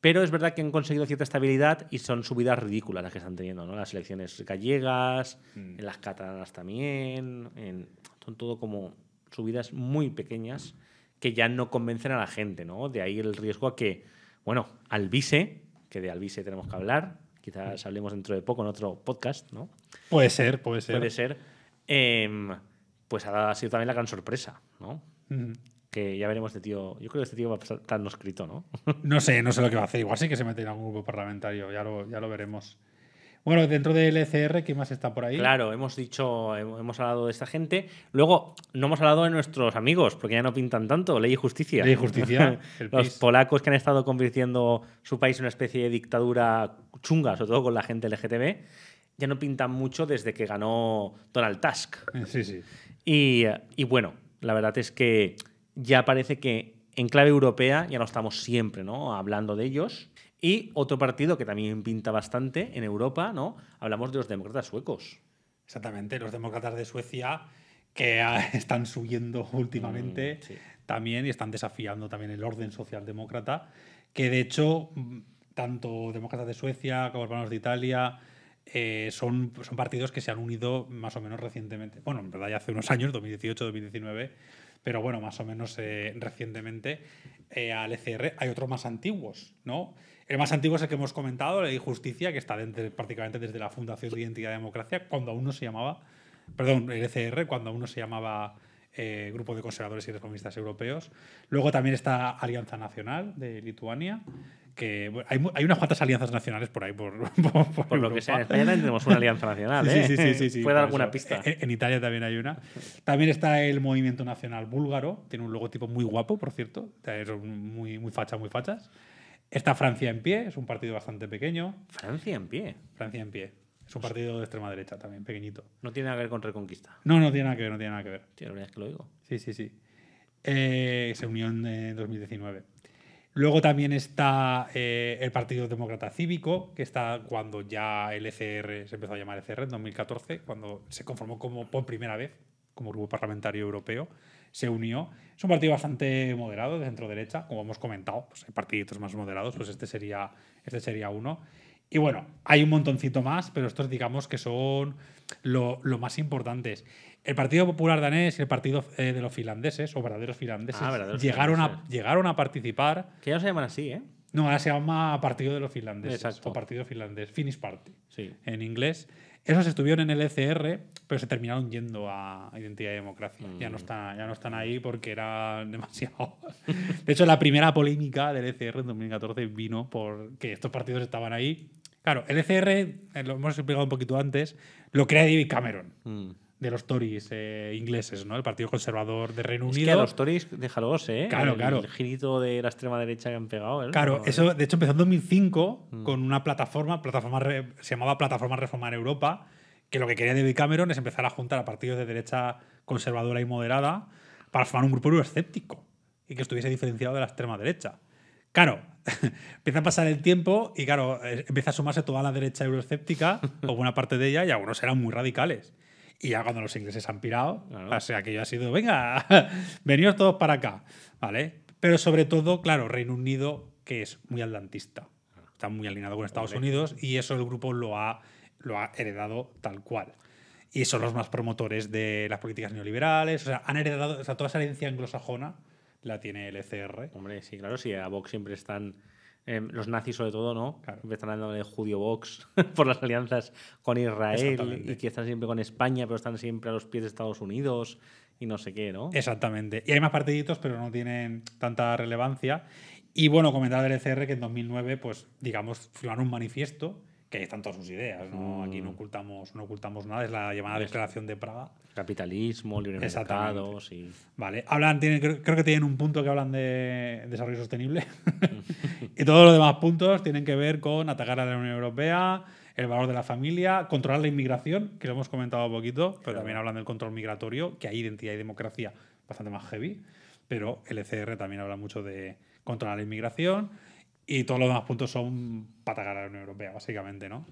Pero es verdad que han conseguido cierta estabilidad y son subidas ridículas las que están teniendo, ¿no? Las elecciones gallegas, mm. en las catalanas también, en, son todo como subidas muy pequeñas que ya no convencen a la gente, ¿no? De ahí el riesgo a que, bueno, Albise que de Alvise tenemos que hablar, quizás mm. hablemos dentro de poco en otro podcast, ¿no? Puede ser, puede ser. Puede ser. Em, pues ha sido también la gran sorpresa, ¿no? Que ya veremos este tío. Yo creo que este tío va a estar no escrito, ¿no? no sé, no sé lo que va a hacer. Igual sí que se mete en algún grupo parlamentario, ya lo, ya lo veremos. Bueno, dentro del ECR, ¿qué más está por ahí? Claro, hemos dicho, hemos hablado de esta gente. Luego, no hemos hablado de nuestros amigos, porque ya no pintan tanto, ley y justicia. Ley y justicia. Los polacos que han estado convirtiendo su país en una especie de dictadura chunga, sobre todo con la gente LGTB, ya no pintan mucho desde que ganó Donald Tusk. Sí, sí. Y, bueno, la verdad es que ya parece que en clave europea ya no estamos siempre hablando de ellos. Y otro partido que también pinta bastante en Europa, ¿no? Hablamos de los demócratas suecos. Exactamente, los demócratas de Suecia que están subiendo mm, últimamente también y están desafiando también el orden socialdemócrata, que de hecho mm, tanto demócratas de Suecia como hermanos de Italia, eh, son, son partidos que se han unido más o menos recientemente. Bueno, en verdad ya hace unos años, 2018, 2019, pero bueno, más o menos eh, recientemente eh, al ECR. Hay otros más antiguos, ¿no? El más antiguo es el que hemos comentado, la Justicia, que está prácticamente desde la fundación de Identidad y Democracia, cuando aún no se llamaba, perdón, el ECR, cuando aún no se llamaba Grupo de Conservadores y Reformistas Europeos. Luego también está Alianza Nacional de Lituania, que hay, hay, unas cuantas alianzas nacionales por ahí, por, por, lo que sea. En España tenemos una alianza nacional, ¿eh? Puede dar alguna pista. En, Italia también hay una. También está el Movimiento Nacional Búlgaro, tiene un logotipo muy guapo, por cierto, muy, muy fachas, muy fachas. Está Francia en pie, es un partido bastante pequeño. Francia en pie. Francia en pie. Es un pues partido de extrema derecha también, pequeñito. No tiene nada que ver con Reconquista. No, no tiene nada que ver, no tiene nada que ver. sí, la verdad que lo digo. Sí, sí, sí. Eh, se unió en 2019. Luego también está eh, el Partido Demócrata Cívico, que está cuando ya el ECR se empezó a llamar ECR en 2014, cuando se conformó como por primera vez como grupo parlamentario europeo, se unió. Es un partido bastante moderado, de centro derecha, como hemos comentado, pues hay partiditos más moderados, pues este sería, este sería uno. Y bueno, hay un montoncito más, pero estos digamos que son lo, más importantes. El Partido Popular danés y el Partido eh, de los finlandeses, o verdaderos finlandeses, ah, llegaron, A, llegaron a participar. Que ya no se llaman así, ¿eh? No, ahora se llama Partido de los Finlandeses o Partido Finlandés, Finnish Party, sí. en inglés. Esos estuvieron en el ECR, pero se terminaron yendo a Identidad y Democracia. Ya, no mm. están, ya no están ahí porque eran demasiado. de hecho, la primera polémica del ECR en 2014 vino porque estos partidos estaban ahí Claro, el ECR, eh, lo hemos explicado un poquito antes, lo crea David Cameron. Mm. de los Tories eh, ingleses, ¿no? El Partido Conservador de Reino Unido. los Tories, déjalo, ¿eh? Claro, claro. El girito de la extrema derecha que han pegado. ¿eh? Claro, eso, de hecho, empezó en 2005 mm. con una plataforma, plataforma se llamaba Plataforma Reformar Europa, que lo que quería David Cameron es empezar a juntar a partidos de derecha conservadora y moderada para formar un grupo euroescéptico y que estuviese diferenciado de la extrema derecha. Claro, empieza a pasar el tiempo y claro, eh, empieza a sumarse toda la derecha euroescéptica, o buena parte de ella, y algunos eran muy radicales. Y ya cuando los ingleses han pirado, o sea, que yo ha sido, venga, veníos todos para acá, ¿vale? Pero sobre todo, claro, Reino Unido, que es muy atlantista, está muy alineado con Estados Unidos, y eso el grupo lo ha, lo ha heredado tal cual. Y son los más promotores de las políticas neoliberales, o sea, han heredado, o toda esa herencia anglosajona la tiene el ECR. Hombre, sí, claro, sí, a Vox siempre están. Eh, los nazis, sobre todo, ¿no? están hablando de judío Vox por las alianzas con Israel y que están siempre con España, pero están siempre a los pies de Estados Unidos y no sé qué, ¿no? Exactamente. Y hay más partiditos, pero no tienen tanta relevancia. Y bueno, comentar del ECR que en 2009, pues, digamos, firmaron un manifiesto que están todas sus ideas, ¿no? Mm. Aquí no ocultamos, no ocultamos nada, es la llamada Declaración de Praga. Capitalismo, libre mercado, sí. Vale, hablan, tienen, creo, que tienen un punto que hablan de desarrollo sostenible. y todos los demás puntos tienen que ver con atacar a la Unión Europea, el valor de la familia, controlar la inmigración, que lo hemos comentado un poquito, pero también hablan del control migratorio, que hay identidad y democracia bastante más heavy. Pero el ECR también habla mucho de controlar la inmigración y todos los demás puntos son para a la Unión Europea, básicamente, ¿no?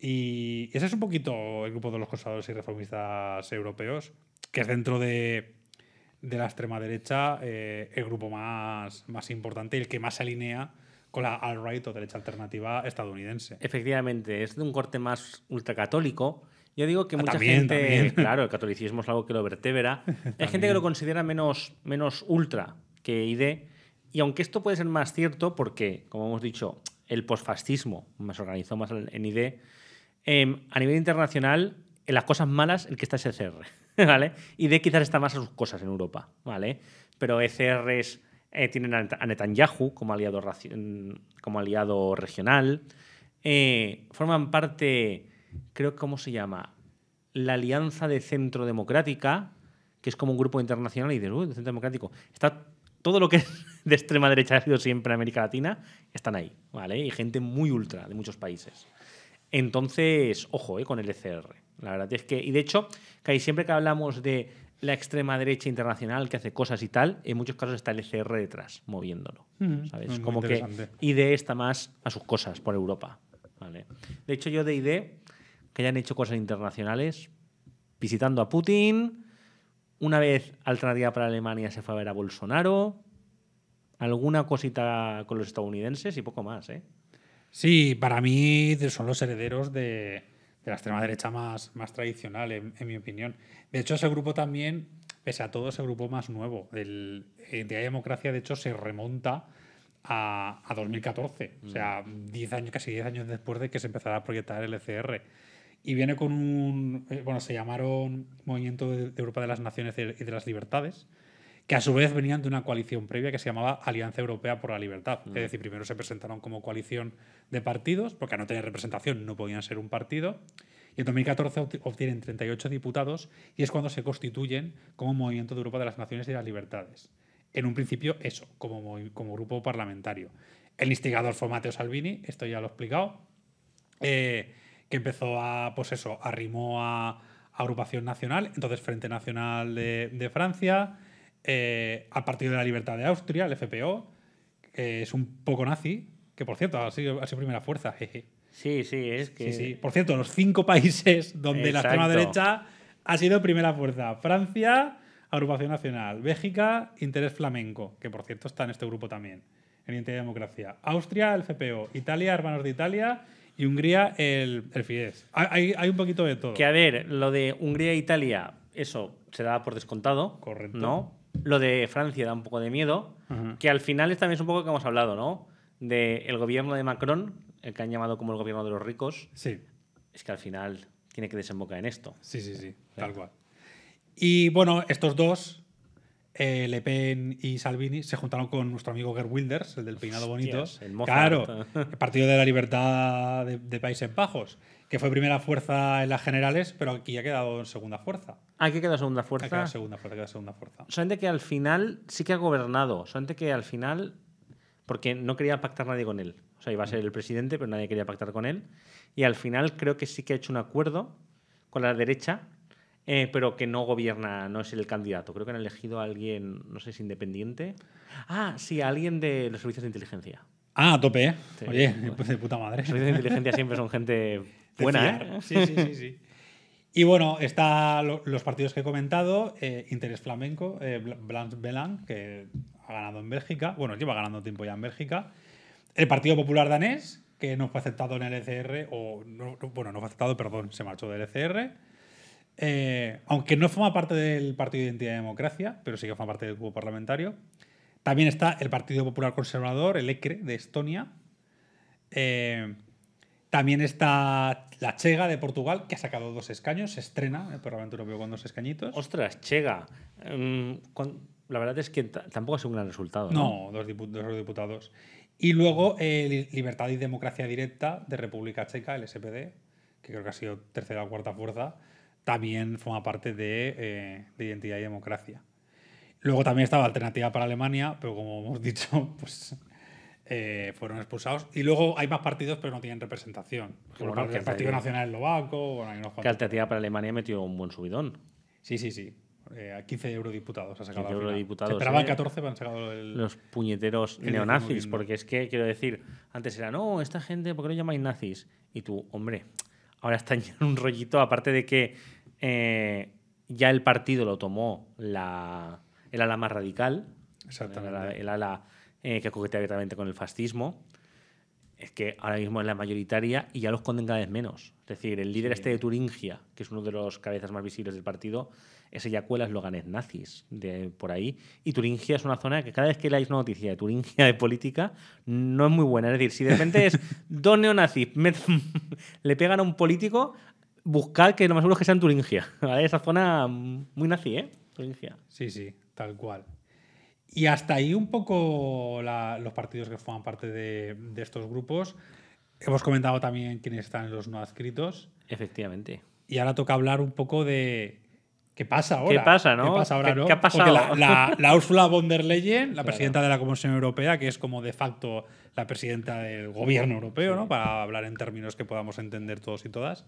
Y ese es un poquito el grupo de los conservadores y reformistas europeos, que es dentro de, de la extrema derecha eh, el grupo más, más importante y el que más se alinea con la alt-right o derecha alternativa estadounidense. Efectivamente, es de un corte más ultracatólico. Yo digo que ah, mucha gente. Claro, el catolicismo es algo que lo vertebra. Hay gente que lo considera menos, menos ultra que ide, y aunque esto puede ser más cierto porque, como hemos dicho, el posfascismo se organizó más en ID, em, a nivel internacional, en las cosas malas, el que está es ECR, ¿vale? ID quizás está más a sus cosas en Europa, ¿vale? Pero ECRs eh, tienen a Netanyahu como aliado, mm, como aliado regional, eh, forman parte, creo que cómo se llama, la Alianza de Centro Democrática, que es como un grupo internacional y de Centro Democrático. Está todo lo que de extrema derecha ha sido siempre en América Latina están ahí, ¿vale? Y gente muy ultra de muchos países. Entonces, ojo ¿eh? con el ECR. La verdad es que, y de hecho, que siempre que hablamos de la extrema derecha internacional que hace cosas y tal, en muchos casos está el ECR detrás, moviéndolo. ¿Sabes? Como que de está más a sus cosas por Europa. ¿vale? De hecho, yo de ID, que hayan hecho cosas internacionales, visitando a Putin, una vez Alternativa para Alemania se fue a ver a Bolsonaro, alguna cosita con los estadounidenses y poco más, ¿eh? Sí, para mí son los herederos de, de la extrema derecha más, más tradicional, en, mi opinión. De hecho, ese grupo también, pese a todo, ese grupo más nuevo. El, de la democracia, de hecho, se remonta a, a 2014, o sea, años, casi 10 años después de que se empezara a proyectar el ECR y viene con un, eh, bueno, se llamaron Movimiento de, Europa de las Naciones y de las Libertades, que a su vez venían de una coalición previa que se llamaba Alianza Europea por la Libertad. Es decir, primero se presentaron como coalición de partidos, porque no tenían representación no podían ser un partido, y en 2014 obtienen 38 diputados y es cuando se constituyen como Movimiento de Europa de las Naciones y de las Libertades. En un principio eso, como, como grupo parlamentario. El instigador fue Mateo Salvini, esto ya lo he explicado. Eh, que empezó a, pues eso, arrimó a, Agrupación Nacional, entonces Frente Nacional de, Francia, eh, a partir de la Libertad de Austria, el FPO, que es un poco nazi, que por cierto ha sido, primera fuerza, Sí, sí, es que. Por cierto, los cinco países donde la extrema derecha ha sido primera fuerza: Francia, Agrupación Nacional, Bélgica, Interés Flamenco, que por cierto está en este grupo también, en Identidad Democracia, Austria, el FPO, Italia, Hermanos de Italia y Hungría el, el Hay, un poquito de todo. Que a ver, lo de Hungría e Italia, eso se da por descontado. Correcto. ¿No? Lo de Francia da un poco de miedo, que al final es también un poco que hemos hablado, ¿no? De el gobierno de Macron, el que han llamado como el gobierno de los ricos. Sí. Es que al final tiene que desembocar en esto. Sí, sí, sí, tal cual. Y bueno, estos dos eh, Le Pen y Salvini se juntaron con nuestro amigo Gerd Wilders, el del peinado bonito. el claro, el Partido de la Libertad de, País Países Bajos, que fue primera fuerza en las generales, pero aquí ha quedado en segunda fuerza. Ah, aquí ha quedado segunda fuerza. Ha quedado segunda fuerza, ha segunda fuerza. Solamente que al final sí que ha gobernado, solamente que al final, porque no quería pactar nadie con él. O sea, iba a ser el presidente, pero nadie quería pactar con él. Y al final creo que sí que ha hecho un acuerdo con la derecha eh, pero que no gobierna, no es el candidato. Creo que han elegido a alguien, no sé si independiente. Ah, sí, a alguien de los servicios de inteligencia. Ah, a tope, ¿eh? Oye, pues de puta madre. Los servicios de inteligencia siempre son gente buena, ¿eh? Sí, sí, sí, Y bueno, están los partidos que he comentado, eh, Interés Flamenco, Blanc que ha ganado en Bélgica, bueno, lleva ganando tiempo ya en Bélgica, el Partido Popular Danés, que no fue aceptado en el ECR, o bueno, no fue aceptado, perdón, se marchó del ECR, eh, aunque no forma parte del Partido de Identidad y Democracia, pero sí que forma parte del grupo parlamentario. También está el Partido Popular Conservador, el ECRE, de Estonia. Eh, también está la Chega de Portugal, que ha sacado dos escaños. Se estrena el Parlamento Europeo con dos escañitos. Ostras, Chega. Mm, la verdad es que tampoco sido un gran resultado. No, dos, diputados. Y luego el eh, Libertad y Democracia Directa de República Checa, el SPD, que creo que ha sido tercera o cuarta fuerza también forma parte eh, de, identidad y democracia. Luego también estaba Alternativa para Alemania, pero como hemos dicho, pues eh, fueron expulsados. Y luego hay más partidos, pero no tienen representación. el Partido Nacional Eslovaco. Bueno, que Alternativa para Alemania metió un buen subidón. Sí, sí, sí. a eh, 15 eurodiputados ha sacado. 15 eurodiputados. Se esperaban 14, pero han sacado el, Los puñeteros neonazis, porque es que, quiero decir, antes era, no, esta gente, ¿por qué no llamáis nazis? Y tú, hombre, ahora están en un rollito, aparte de que eh, ya el partido lo tomó el ala más radical, el ala, eh, que coquetea directamente con el fascismo es que ahora mismo es la mayoritaria y ya los esconden cada vez menos. Es decir, el líder este de Turingia, que es uno de los cabezas más visibles del partido, ese ya cuela eslóganes nazis de por ahí. Y Turingia es una zona que cada vez que leáis una noticia de Turingia de política no es muy buena. Es decir, si de repente es dos neonazis le pegan a un político, buscar que lo más seguro es que sea en Turingia. Esa zona muy nazi, ¿eh? Turingia. Sí, sí, tal cual. Y hasta ahí un poco los partidos que forman parte de, estos grupos. Hemos comentado también quiénes están en los no adscritos. Efectivamente. Y ahora toca hablar un poco de qué pasa ahora. ¿Qué pasa, no? ¿Qué pasa ahora, ¿Qué, ha pasado? la, la, Ursula von der Leyen, la presidenta de la Comisión Europea, que es como de facto la presidenta del gobierno europeo, ¿no? Para hablar en términos que podamos entender todos y todas.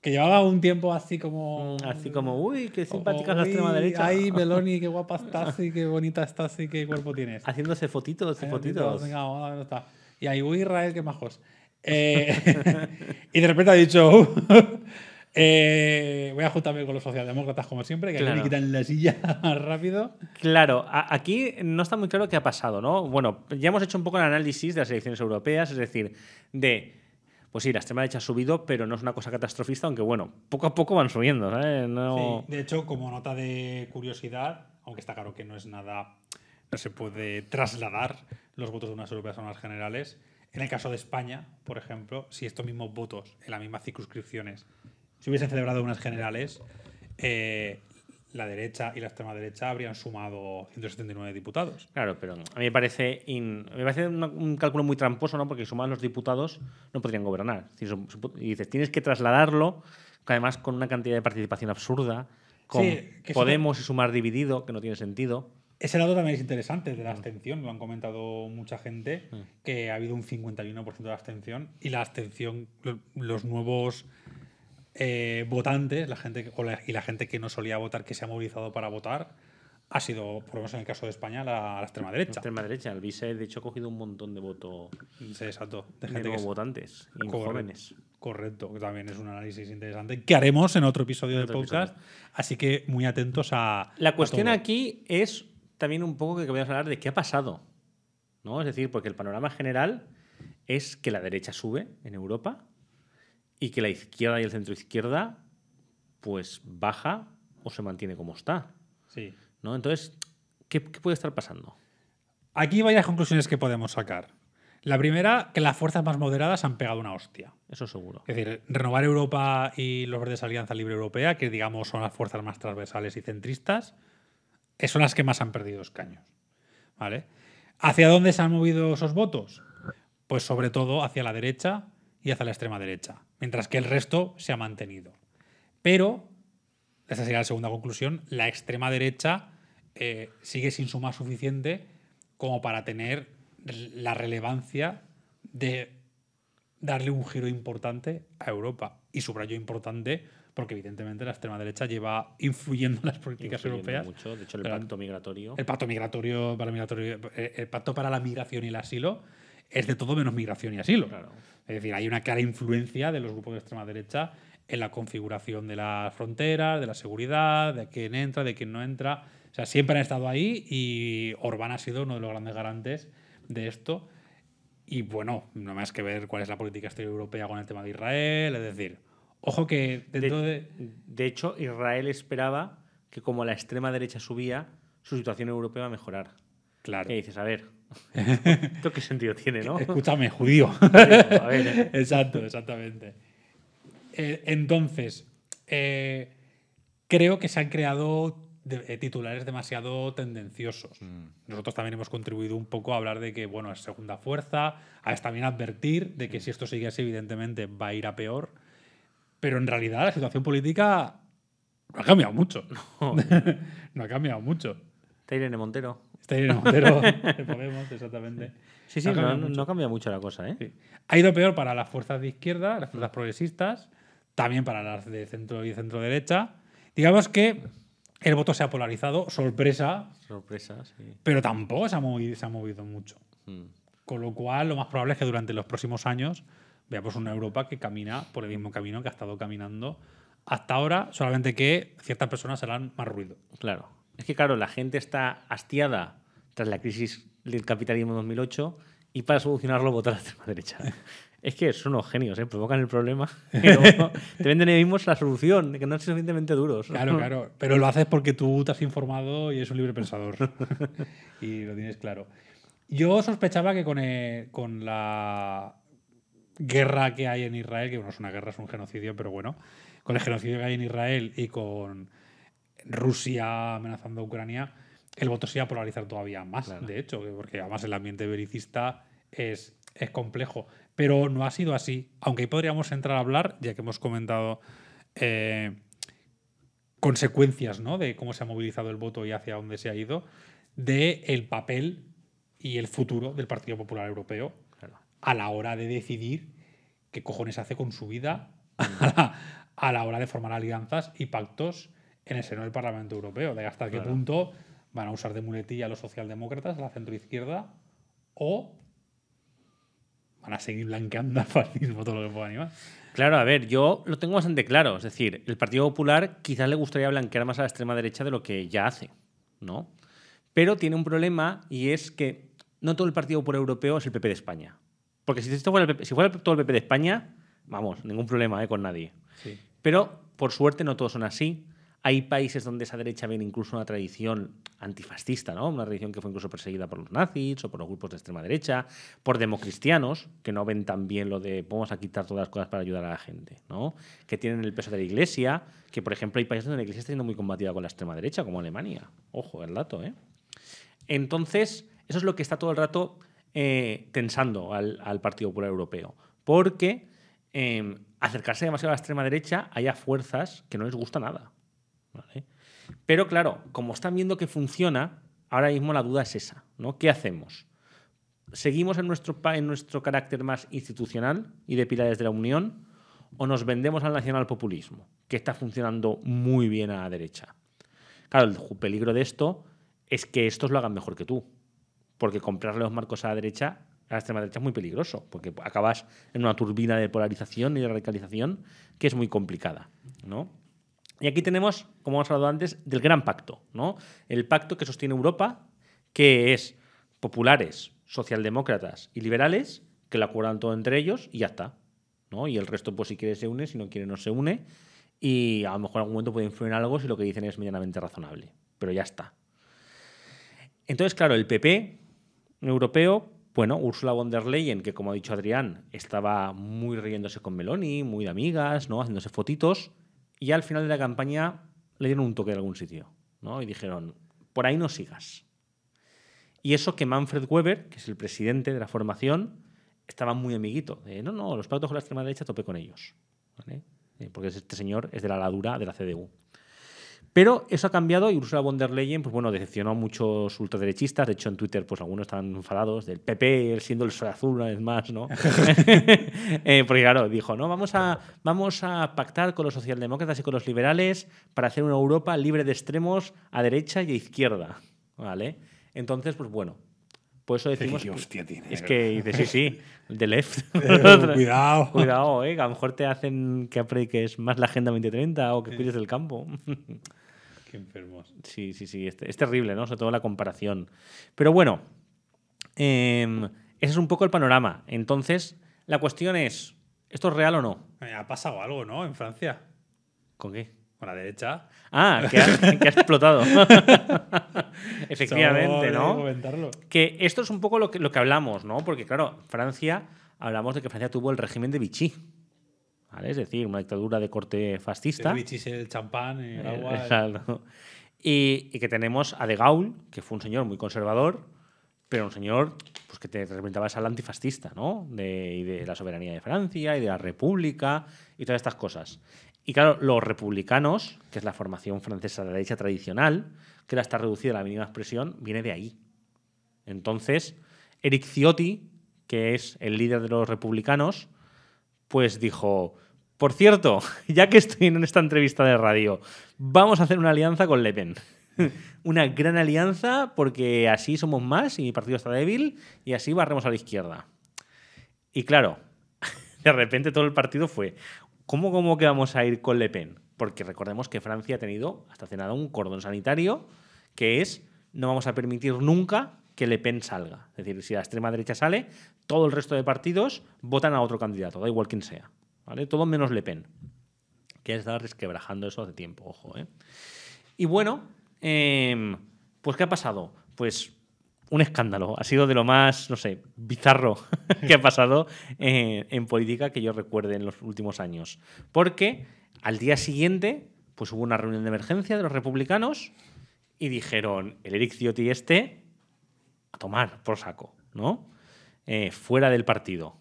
Que llevaba un tiempo así como. Mm, así como, uy, qué simpática es la extrema derecha. Ay, Meloni, qué guapa estás y qué bonita estás y qué cuerpo tienes. Haciéndose fotitos fotitos. Y ahí, uy, Israel, qué majos. Eh, y de repente ha dicho, uh, eh, voy a juntarme con los socialdemócratas como siempre, que aquí me quitan la silla más rápido. Claro, aquí no está muy claro qué ha pasado, ¿no? Bueno, ya hemos hecho un poco el análisis de las elecciones europeas, es decir, de pues sí, la extrema derecha ha subido, pero no es una cosa catastrofista, aunque bueno, poco a poco van subiendo. No... Sí, de hecho, como nota de curiosidad, aunque está claro que no es nada, no se puede trasladar los votos de unas europeas a unas generales. En el caso de España, por ejemplo, si estos mismos votos en las mismas circunscripciones se hubiesen celebrado unas generales, eh, la derecha y la extrema derecha habrían sumado 179 diputados. Claro, pero a mí me parece, parece un, cálculo muy tramposo, ¿no? Porque sumar los diputados no podrían gobernar. Y dices, tienes que trasladarlo, además con una cantidad de participación absurda, con Podemos y sumar dividido, que no tiene sentido. Ese lado también es interesante de la mm. abstención, lo han comentado mucha gente, mm. que ha habido un 51% de abstención y la abstención, los nuevos eh, votantes la gente, y la gente que no solía votar, que se ha movilizado para votar, ha sido, por lo menos en el caso de España, la, extrema derecha. La extrema derecha. El vice, de hecho, ha cogido un montón de votos. Sí, exacto. De, gente votantes y jóvenes. Correcto, también es un análisis interesante que haremos en otro episodio de del podcast. Así que muy atentos a. La cuestión aquí es también un poco que a hablar de qué ha pasado. ¿no? Es decir, porque el panorama general es que la derecha sube en Europa y que la izquierda y el centro izquierda pues baja o se mantiene como está. Sí. ¿no? Entonces, ¿qué, puede estar pasando? Aquí hay varias conclusiones que podemos sacar. La primera, que las fuerzas más moderadas han pegado una hostia. Eso seguro. Es decir, renovar Europa y los verdes Alianza Libre Europea, que digamos son las fuerzas más transversales y centristas, eh, son las que más han perdido escaños. ¿Vale? ¿Hacia dónde se han movido esos votos? Pues sobre todo hacia la derecha y hacia la extrema derecha mientras que el resto se ha mantenido. Pero, esa sería la segunda conclusión, la extrema derecha eh, sigue sin suma suficiente como para tener la relevancia de darle un giro importante a Europa. Y subrayo importante porque evidentemente la extrema derecha lleva influyendo en las políticas europeas. Mucho. De hecho, el pacto migratorio. El pacto para migratorio, eh, el pacto para la migración y el asilo es de todo menos migración y asilo. Claro. Es decir, hay una clara influencia de los grupos de extrema derecha en la configuración de las fronteras, de la seguridad, de quién entra, de quién no entra. O sea, siempre han estado ahí y Orbán ha sido uno de los grandes garantes de esto. Y bueno, no más que ver cuál es la política exterior europea con el tema de Israel. Es decir, ojo que de. hecho, Israel esperaba que como la extrema derecha subía, su situación europea iba a mejorar. Claro. Y dices, a ver, ¿Esto qué sentido tiene, no? Escúchame, judío. Eh. Exacto, exactamente. Eh, entonces, eh, creo que se han creado titulares demasiado tendenciosos. Mm. Nosotros también hemos contribuido un poco a hablar de que, bueno, es segunda fuerza, a también advertir de que mm. si esto sigue así, evidentemente va a ir a peor. Pero en realidad la situación política no ha cambiado mucho. No, ha cambiado mucho. Tairene Montero pero este, Podemos, Sí, sí, no, cambia mucho la cosa. ¿eh? Ha ido peor para las fuerzas de izquierda, las fuerzas progresistas, también para las de centro y centro derecha. Digamos que el voto se ha polarizado, sorpresa. Pero tampoco se ha movido, se ha movido mucho. Mm. Con lo cual, lo más probable es que durante los próximos años veamos una Europa que camina por el mismo camino que ha estado caminando hasta ahora, solamente que ciertas personas harán más ruido. Claro. Es que, claro, la gente está hastiada tras la crisis del capitalismo 2008 y para solucionarlo votar a la extrema derecha. Es que son unos genios, ¿eh? provocan el problema. Pero te venden ellos mismos la solución, que no son suficientemente duros. Claro, claro. Pero lo haces porque tú te has informado y eres un libre pensador. y lo tienes claro. Yo sospechaba que con, eh, con la guerra que hay en Israel, que no bueno, es una guerra, es un genocidio, pero bueno, con el genocidio que hay en Israel y con Rusia amenazando a Ucrania, el voto se iba a polarizar todavía más, de hecho, porque además el ambiente vericista es, complejo. Pero no ha sido así, aunque ahí podríamos entrar a hablar, ya que hemos comentado eh, consecuencias de cómo se ha movilizado el voto y hacia dónde se ha ido, de el papel y el futuro del Partido Popular Europeo a la hora de decidir qué cojones hace con su vida, a la, hora de formar alianzas y pactos en el seno del Parlamento Europeo, de hasta qué punto van a usar de muletilla a los socialdemócratas, a la centroizquierda, o van a seguir blanqueando al fascismo todo lo que pueda animar? Claro, a ver, yo lo tengo bastante claro. Es decir, el Partido Popular quizás le gustaría blanquear más a la extrema derecha de lo que ya hace, ¿no? Pero tiene un problema y es que no todo el Partido Popular Europeo es el PP de España. Porque si, esto fuera, todo el PP de España, vamos, ningún problema ¿eh? con nadie. Pero, por suerte, no todos son así. Hay países donde esa derecha viene incluso una tradición antifascista, ¿no? Una tradición que fue incluso perseguida por los nazis o por los grupos de extrema derecha, por democristianos, que no ven tan bien lo de vamos a quitar todas las cosas para ayudar a la gente, ¿no? Que tienen el peso de la iglesia, que por ejemplo hay países donde la iglesia está siendo muy combatida con la extrema derecha, como Alemania. Ojo, el dato, ¿eh? Entonces, eso es lo que está todo el rato eh, tensando al, Partido Popular Europeo. Porque em, acercarse demasiado a la extrema derecha haya fuerzas que no les gusta nada. Pero claro, como están viendo que funciona, ahora mismo la duda es esa, ¿no? ¿Qué hacemos? ¿Seguimos en nuestro, en nuestro carácter más institucional y de pilares de la Unión o nos vendemos al nacionalpopulismo, que está funcionando muy bien a la derecha? Claro, el peligro de esto es que estos lo hagan mejor que tú, porque comprarle los marcos a la derecha, a la extrema derecha es muy peligroso, porque acabas en una turbina de polarización y de radicalización que es muy complicada, ¿no? Y aquí tenemos, como hemos hablado antes, del gran pacto, ¿no? El pacto que sostiene Europa, que es populares, socialdemócratas y liberales, que lo acuerdan todo entre ellos y ya está. ¿no? Y el resto, pues si quiere, se une, si no quiere, no se une. Y a lo mejor en algún momento puede influir en algo si lo que dicen es medianamente razonable. Pero ya está. Entonces, claro, el PP europeo, bueno, Ursula von der Leyen, que como ha dicho Adrián, estaba muy riéndose con Meloni, muy de amigas, ¿no? Haciéndose fotitos y al final de la campaña le dieron un toque en algún sitio, ¿no? Y dijeron, por ahí no sigas. Y eso que Manfred Weber, que es el presidente de la formación, estaba muy amiguito. no, no, los pactos con la extrema derecha topé con ellos. Eh, porque este señor es de la ladura de la CDU. Pero eso ha cambiado y Ursula von der Leyen, pues bueno, decepcionó a muchos ultraderechistas. De hecho, en Twitter, pues algunos están enfadados del PP siendo el sol azul una vez más, ¿no? Eh, porque claro, dijo, no, vamos a, vamos a pactar con los socialdemócratas y con los liberales para hacer una Europa libre de extremos a derecha y a izquierda, ¿vale? Entonces, pues bueno, por eso decimos. Es ¿eh? que dice, sí, sí, de left. cuidado. Eh, cuidado, a lo mejor te hacen que, que más la Agenda 2030 o que cuides del campo. Qué enfermos. Sí, sí, sí, es, terrible, ¿no? Sobre todo la comparación. Pero bueno, em, ese es un poco el panorama. Entonces, la cuestión es, ¿esto es real o no? Eh, ha pasado algo, ¿no? En Francia. ¿Con qué? Con la derecha. Ah, que ha, explotado. Efectivamente, ¿no? Que esto es un poco lo que, lo que hablamos, ¿no? Porque claro, Francia, hablamos de que Francia tuvo el régimen de Vichy. Es decir, una dictadura de corte fascista. El champán, el eh, agua. Y, que tenemos a De Gaulle, que fue un señor muy conservador, pero un señor pues, que te representaba esa antifascista, ¿no? De, y de la soberanía de Francia y de la República y todas estas cosas. Y claro, los republicanos, que es la formación francesa de la derecha tradicional, que la está reducida a la mínima expresión, viene de ahí. Entonces, Eric Ciotti, que es el líder de los republicanos, pues dijo, por cierto, ya que estoy en esta entrevista de radio, vamos a hacer una alianza con Le Pen. una gran alianza porque así somos más y mi partido está débil y así barremos a la izquierda. Y claro, de repente todo el partido fue, ¿cómo, cómo que vamos a ir con Le Pen? Porque recordemos que Francia ha tenido hasta hace nada un cordón sanitario que es no vamos a permitir nunca que Le Pen salga. Es decir, si la extrema derecha sale, todo el resto de partidos votan a otro candidato, da igual quién sea. ¿vale? Todo menos Le Pen, que ha resquebrajando eso hace tiempo, ojo. ¿eh? Y bueno, em, pues ¿qué ha pasado? Pues un escándalo, ha sido de lo más, no sé, bizarro que ha pasado en política que yo recuerde en los últimos años. Porque al día siguiente, pues hubo una reunión de emergencia de los republicanos y dijeron, el Eric Ciotti este, a tomar por saco, ¿no? Eh, fuera del partido.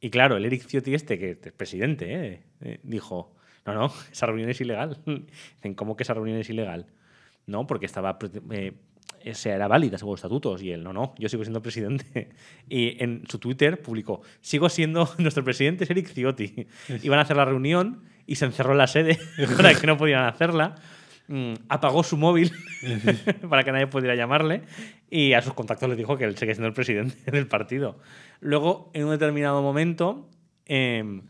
Y claro, el Eric Ciotti este, que es presidente, eh, eh, dijo, no, no, esa reunión es ilegal. Dicen, ¿cómo que esa reunión es ilegal? No, porque estaba... Pues, era válida según los estatutos y él no, no, yo sigo siendo presidente. Y en su Twitter publicó, sigo siendo, nuestro presidente es Eric Ciotti. Iban a hacer la reunión y se encerró en la sede para que no podían hacerla. Mm, apagó su móvil para que nadie pudiera llamarle y a sus contactos les dijo que él seguía siendo el presidente del partido. Luego, en un determinado momento, em,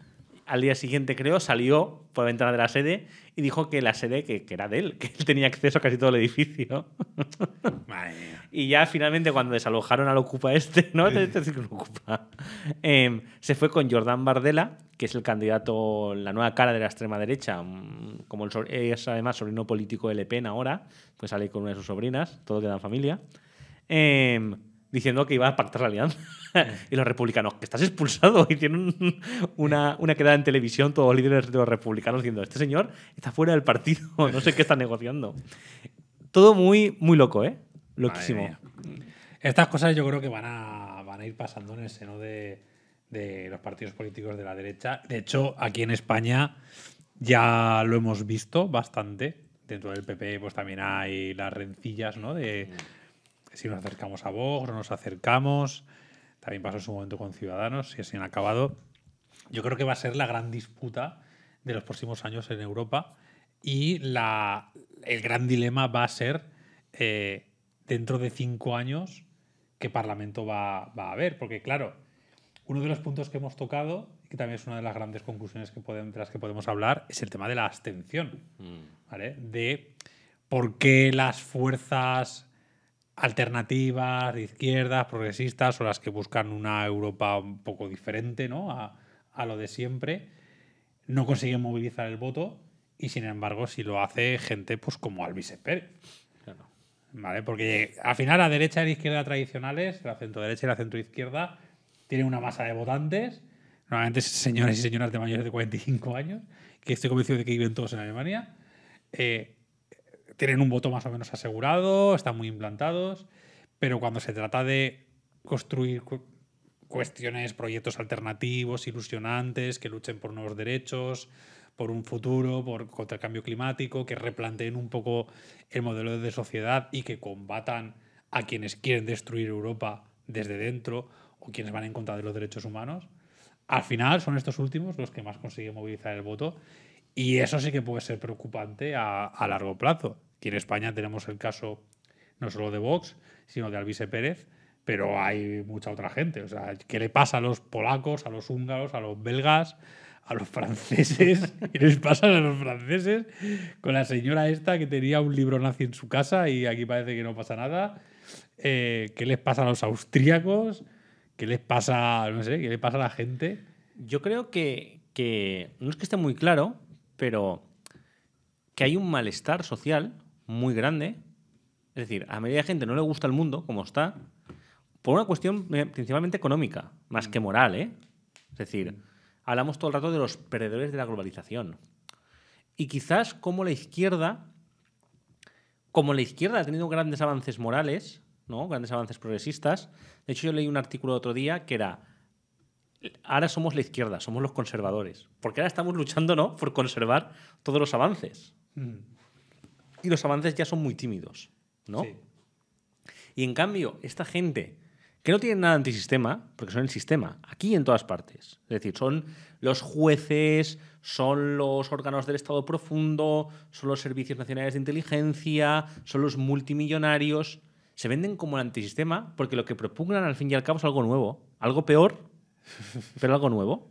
al día siguiente, creo, salió por la ventana de la sede y dijo que la sede, que, que era de él, que él tenía acceso a casi todo el edificio. Y ya finalmente, cuando desalojaron al Ocupa este, ¿no? Este es Ocupa. Em, se fue con Jordán Bardella, que es el candidato, la nueva cara de la extrema derecha, mm, como el, es además sobrino político de Le Pen ahora, pues sale con una de sus sobrinas, todo queda en familia. Eh, diciendo que iba a pactar la alianza. Mm. y los republicanos, que estás expulsado. Y tienen una, una quedada en televisión, todos los líderes de los republicanos diciendo, este señor está fuera del partido, no sé qué está negociando. Todo muy, muy loco, ¿eh? Loquísimo. Estas cosas yo creo que van a, a ir pasando en el seno de, los partidos políticos de la derecha. De hecho, aquí en España ya lo hemos visto bastante. Dentro del PP pues también hay las rencillas, ¿no? De, mm si nos acercamos a Vox, no nos acercamos. También pasó su momento con Ciudadanos, si así han acabado. Yo creo que va a ser la gran disputa de los próximos años en Europa y la, el gran dilema va a ser eh, dentro de cinco años qué parlamento va, va, a haber. Porque claro, uno de los puntos que hemos tocado, que también es una de las grandes conclusiones que podemos, de las que podemos hablar, es el tema de la abstención. Mm. ¿vale? De por qué las fuerzas alternativas, de izquierdas, progresistas, o las que buscan una Europa un poco diferente a, lo de siempre, no consiguen movilizar el voto y sin embargo si lo hace gente pues como Alvise Pérez. Porque al final la derecha y la izquierda tradicionales, la centro derecha y la centro izquierda, tienen una masa de votantes, normalmente señores y señoras de mayores de 45 años, que estoy convencido de que viven todos en Alemania. Eh, tienen un voto más o menos asegurado, están muy implantados, pero cuando se trata de construir cuestiones, proyectos alternativos, ilusionantes, que luchen por nuevos derechos, por un futuro, por contra el cambio climático, que replanteen un poco el modelo de sociedad y que combatan a quienes quieren destruir Europa desde dentro o quienes van en contra de los derechos humanos. Al final son estos últimos los que más consiguen movilizar el voto y eso sí que puede ser preocupante a, largo plazo. Aquí en España tenemos el caso no solo de Vox, sino de Alvise Pérez, pero hay mucha otra gente. O sea, ¿qué le pasa a los polacos, a los húngaros, a los belgas, a los franceses? ¿Qué les pasa a los franceses? Con la señora esta que tenía un libro nazi en su casa y aquí parece que no pasa nada. Eh, ¿Qué les pasa a los austríacos? ¿Qué les pasa, no sé, qué le pasa a la gente? Yo creo que no es que esté muy claro, pero que hay un malestar social muy grande. Es decir, a medida gente no le gusta el mundo como está, por una cuestión eh, principalmente económica, más mm. que moral, ¿eh? Es decir, hablamos todo el rato de los perdedores de la globalización. Y quizás como la izquierda, como la izquierda ha tenido grandes avances morales, ¿no? grandes avances progresistas, de hecho yo leí un artículo otro día que era ahora somos la izquierda, somos los conservadores. Porque ahora estamos luchando, ¿no?, por conservar todos los avances. Mm. Y los avances ya son muy tímidos, ¿no? Y en cambio, esta gente que no tiene nada antisistema, porque son el sistema, aquí en todas partes. Es decir, son los jueces, son los órganos del Estado profundo, son los servicios nacionales de inteligencia, son los multimillonarios. Se venden como el antisistema porque lo que propugnan al fin y al cabo es algo nuevo, algo peor pero algo nuevo,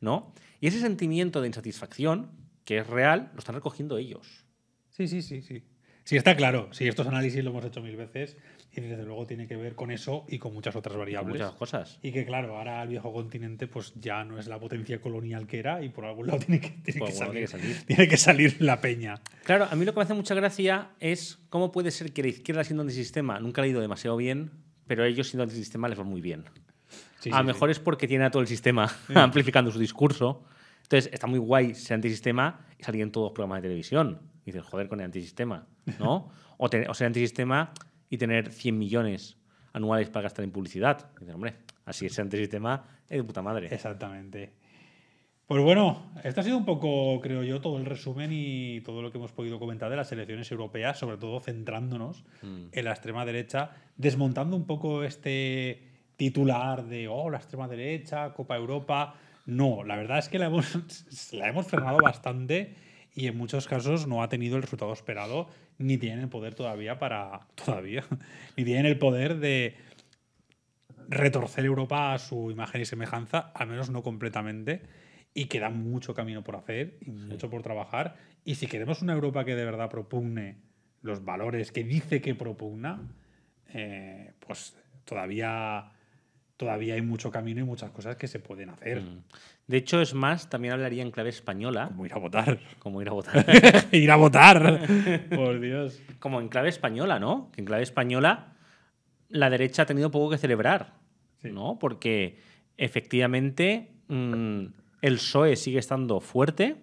¿no? Y ese sentimiento de insatisfacción, que es real, lo están recogiendo ellos. Sí, sí, sí, sí. está claro. Sí, estos análisis lo hemos hecho mil veces y desde luego tiene que ver con eso y con muchas otras variables. Muchas cosas. Y que claro, ahora el viejo continente pues ya no es la potencia colonial que era y por algún lado tiene que, salir, la peña. Claro, a mí lo que me hace mucha gracia es cómo puede ser que la izquierda siendo antisistema, nunca ha ido demasiado bien, pero ellos siendo anti-sistema les va muy bien a lo mejor es porque tiene a todo el sistema mm. amplificando su discurso. Entonces, está muy guay ser antisistema y salir en todos los programas de televisión. Y dices, joder, con el antisistema, ¿no? o, ser antisistema y tener 100 millones anuales para gastar en publicidad. Y dices, hombre, así es antisistema es de puta madre. Exactamente. Pues bueno, este ha sido un poco, creo yo, todo el resumen y todo lo que hemos podido comentar de las elecciones europeas, sobre todo centrándonos mm. en la extrema derecha, desmontando un poco este titular de, oh, la extrema derecha, Copa Europa. No, la verdad es que la hemos, la frenado bastante y en muchos casos no ha tenido el resultado esperado, ni tiene el poder todavía para. todavía, ni tienen el poder de retorcer Europa a su imagen y semejanza, al menos no completamente, y queda mucho camino por hacer y mucho por trabajar. Y si queremos una Europa que de verdad propugne los valores que dice que propugna, eh, pues todavía todavía hay mucho camino y muchas cosas que se pueden hacer. Mm. De hecho, es más, también hablaría en clave española. Como ir a votar. Como ir a votar. ir a votar. Por Dios. Como en clave española, ¿no? Que en clave española la derecha ha tenido poco que celebrar, ¿no? Porque efectivamente mm, el PSOE sigue estando fuerte.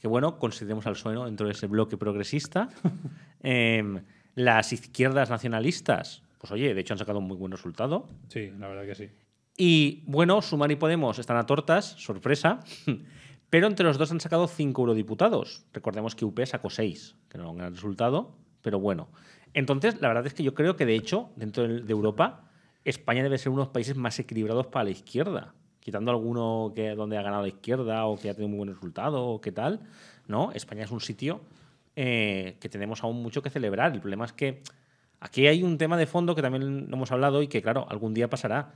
Que bueno, consideremos al PSOE dentro de ese bloque progresista. Em, las izquierdas nacionalistas pues oye, de hecho han sacado un muy buen resultado. Sí, la verdad que sí. Y bueno, Sumar y Podemos están a tortas, sorpresa, pero entre los dos han sacado cinco eurodiputados. Recordemos que UP sacó seis, que no era un gran resultado, pero bueno. Entonces, la verdad es que yo creo que de hecho, dentro de Europa, España debe ser uno de los países más equilibrados para la izquierda, quitando alguno que donde ha ganado la izquierda o que ha tenido un buen resultado o qué tal, ¿no? España es un sitio eh, que tenemos aún mucho que celebrar. El problema es que Aquí hay un tema de fondo que también no hemos hablado y que, claro, algún día pasará,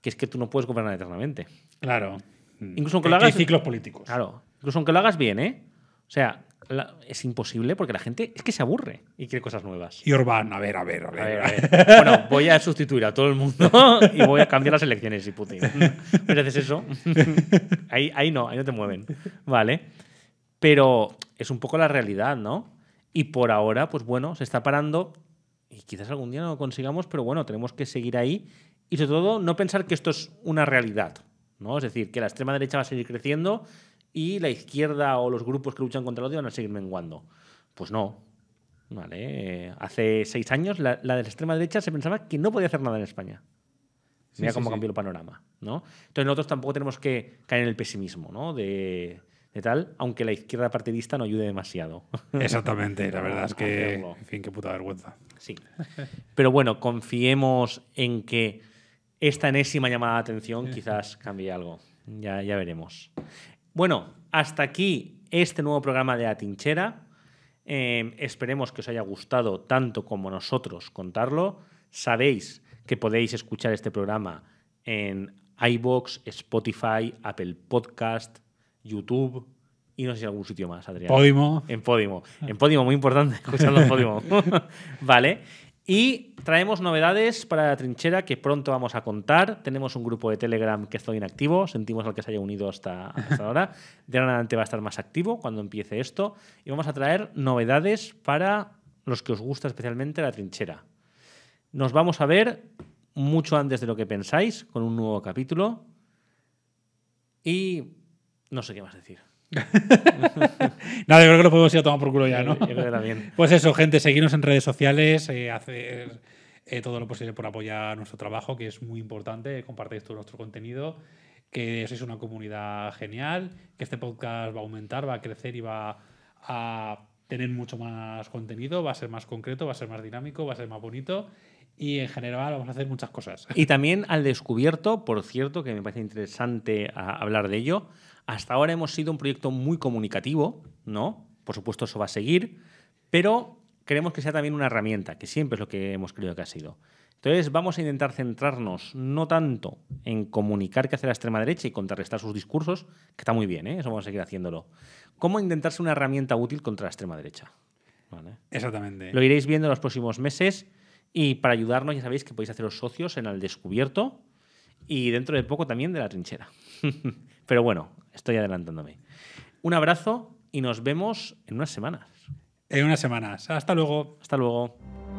que es que tú no puedes gobernar eternamente. Claro. Mm. Incluso aunque lo hagas... Hay ciclos políticos. Claro. Incluso aunque lo hagas bien, ¿eh? O sea, es imposible porque la gente es que se aburre y quiere cosas nuevas. Y Orbán, a ver, a ver, a ver. bueno, voy a sustituir a todo el mundo y voy a cambiar las elecciones y Putin. ¿Me haces eso. ahí, ahí no, ahí no te mueven. Vale. Pero es un poco la realidad, ¿no? Y por ahora, pues bueno, se está parando y quizás algún día no lo consigamos, pero bueno, tenemos que seguir ahí y sobre todo no pensar que esto es una realidad, ¿no? Es decir, que la extrema derecha va a seguir creciendo y la izquierda o los grupos que luchan contra el odio van a seguir menguando. Pues no. Vale. Eh, hace seis años la, de la extrema derecha se pensaba que no podía hacer nada en España. Mira cómo cambió el panorama, ¿no? Entonces nosotros tampoco tenemos que caer en el pesimismo, ¿no? De de tal, aunque la izquierda partidista no ayude demasiado. Exactamente, la verdad es que, en fin, qué puta vergüenza. Sí. Pero bueno, confiemos en que esta enésima llamada de atención quizás cambie algo. Ya, ya veremos. Bueno, hasta aquí este nuevo programa de Atinchera. Tinchera. Em, esperemos que os haya gustado tanto como nosotros contarlo. Sabéis que podéis escuchar este programa en iBox, Spotify, Apple Podcast, YouTube y no sé si algún sitio más, Adrián. Podimo. En Podimo. En Podimo, muy importante, escuchando en Podimo. vale. Y traemos novedades para la trinchera que pronto vamos a contar. Tenemos un grupo de Telegram que está inactivo. Sentimos al que se haya unido hasta, hasta ahora. De ahora adelante va a estar más activo cuando empiece esto. Y vamos a traer novedades para los que os gusta especialmente la trinchera. Nos vamos a ver mucho antes de lo que pensáis con un nuevo capítulo. Y no sé qué más decir. Nada, creo que lo podemos ir a tomar por culo ya, eh, ¿no? Pues eso, gente, seguirnos en redes sociales, eh, hacer eh, todo lo posible por apoyar nuestro trabajo, que es muy importante, compartáis todo nuestro contenido, que sois una comunidad genial, que este podcast va a aumentar, va a crecer y va a tener mucho más contenido, va a ser más concreto, va a ser más dinámico, va a ser más bonito y en general vamos a hacer muchas cosas. Y también al descubierto, por cierto, que me parece interesante ah, hablar de ello, hasta ahora hemos sido un proyecto muy comunicativo, ¿no? Por supuesto, eso va a seguir, pero queremos que sea también una herramienta, que siempre es lo que hemos creído que ha sido. Entonces vamos a intentar centrarnos no tanto en comunicar qué hace la extrema derecha y contrarrestar sus discursos, que está muy bien, ¿eh? eso vamos a seguir haciéndolo, como intentarse una herramienta útil contra la extrema derecha. Exactamente. Lo iréis viendo en los próximos meses y para ayudarnos ya sabéis que podéis haceros socios en El Descubierto y dentro de poco también de la trinchera. Pero bueno, Estoy adelantándome. Un abrazo y nos vemos en unas semanas. En unas semanas. Hasta luego. Hasta luego.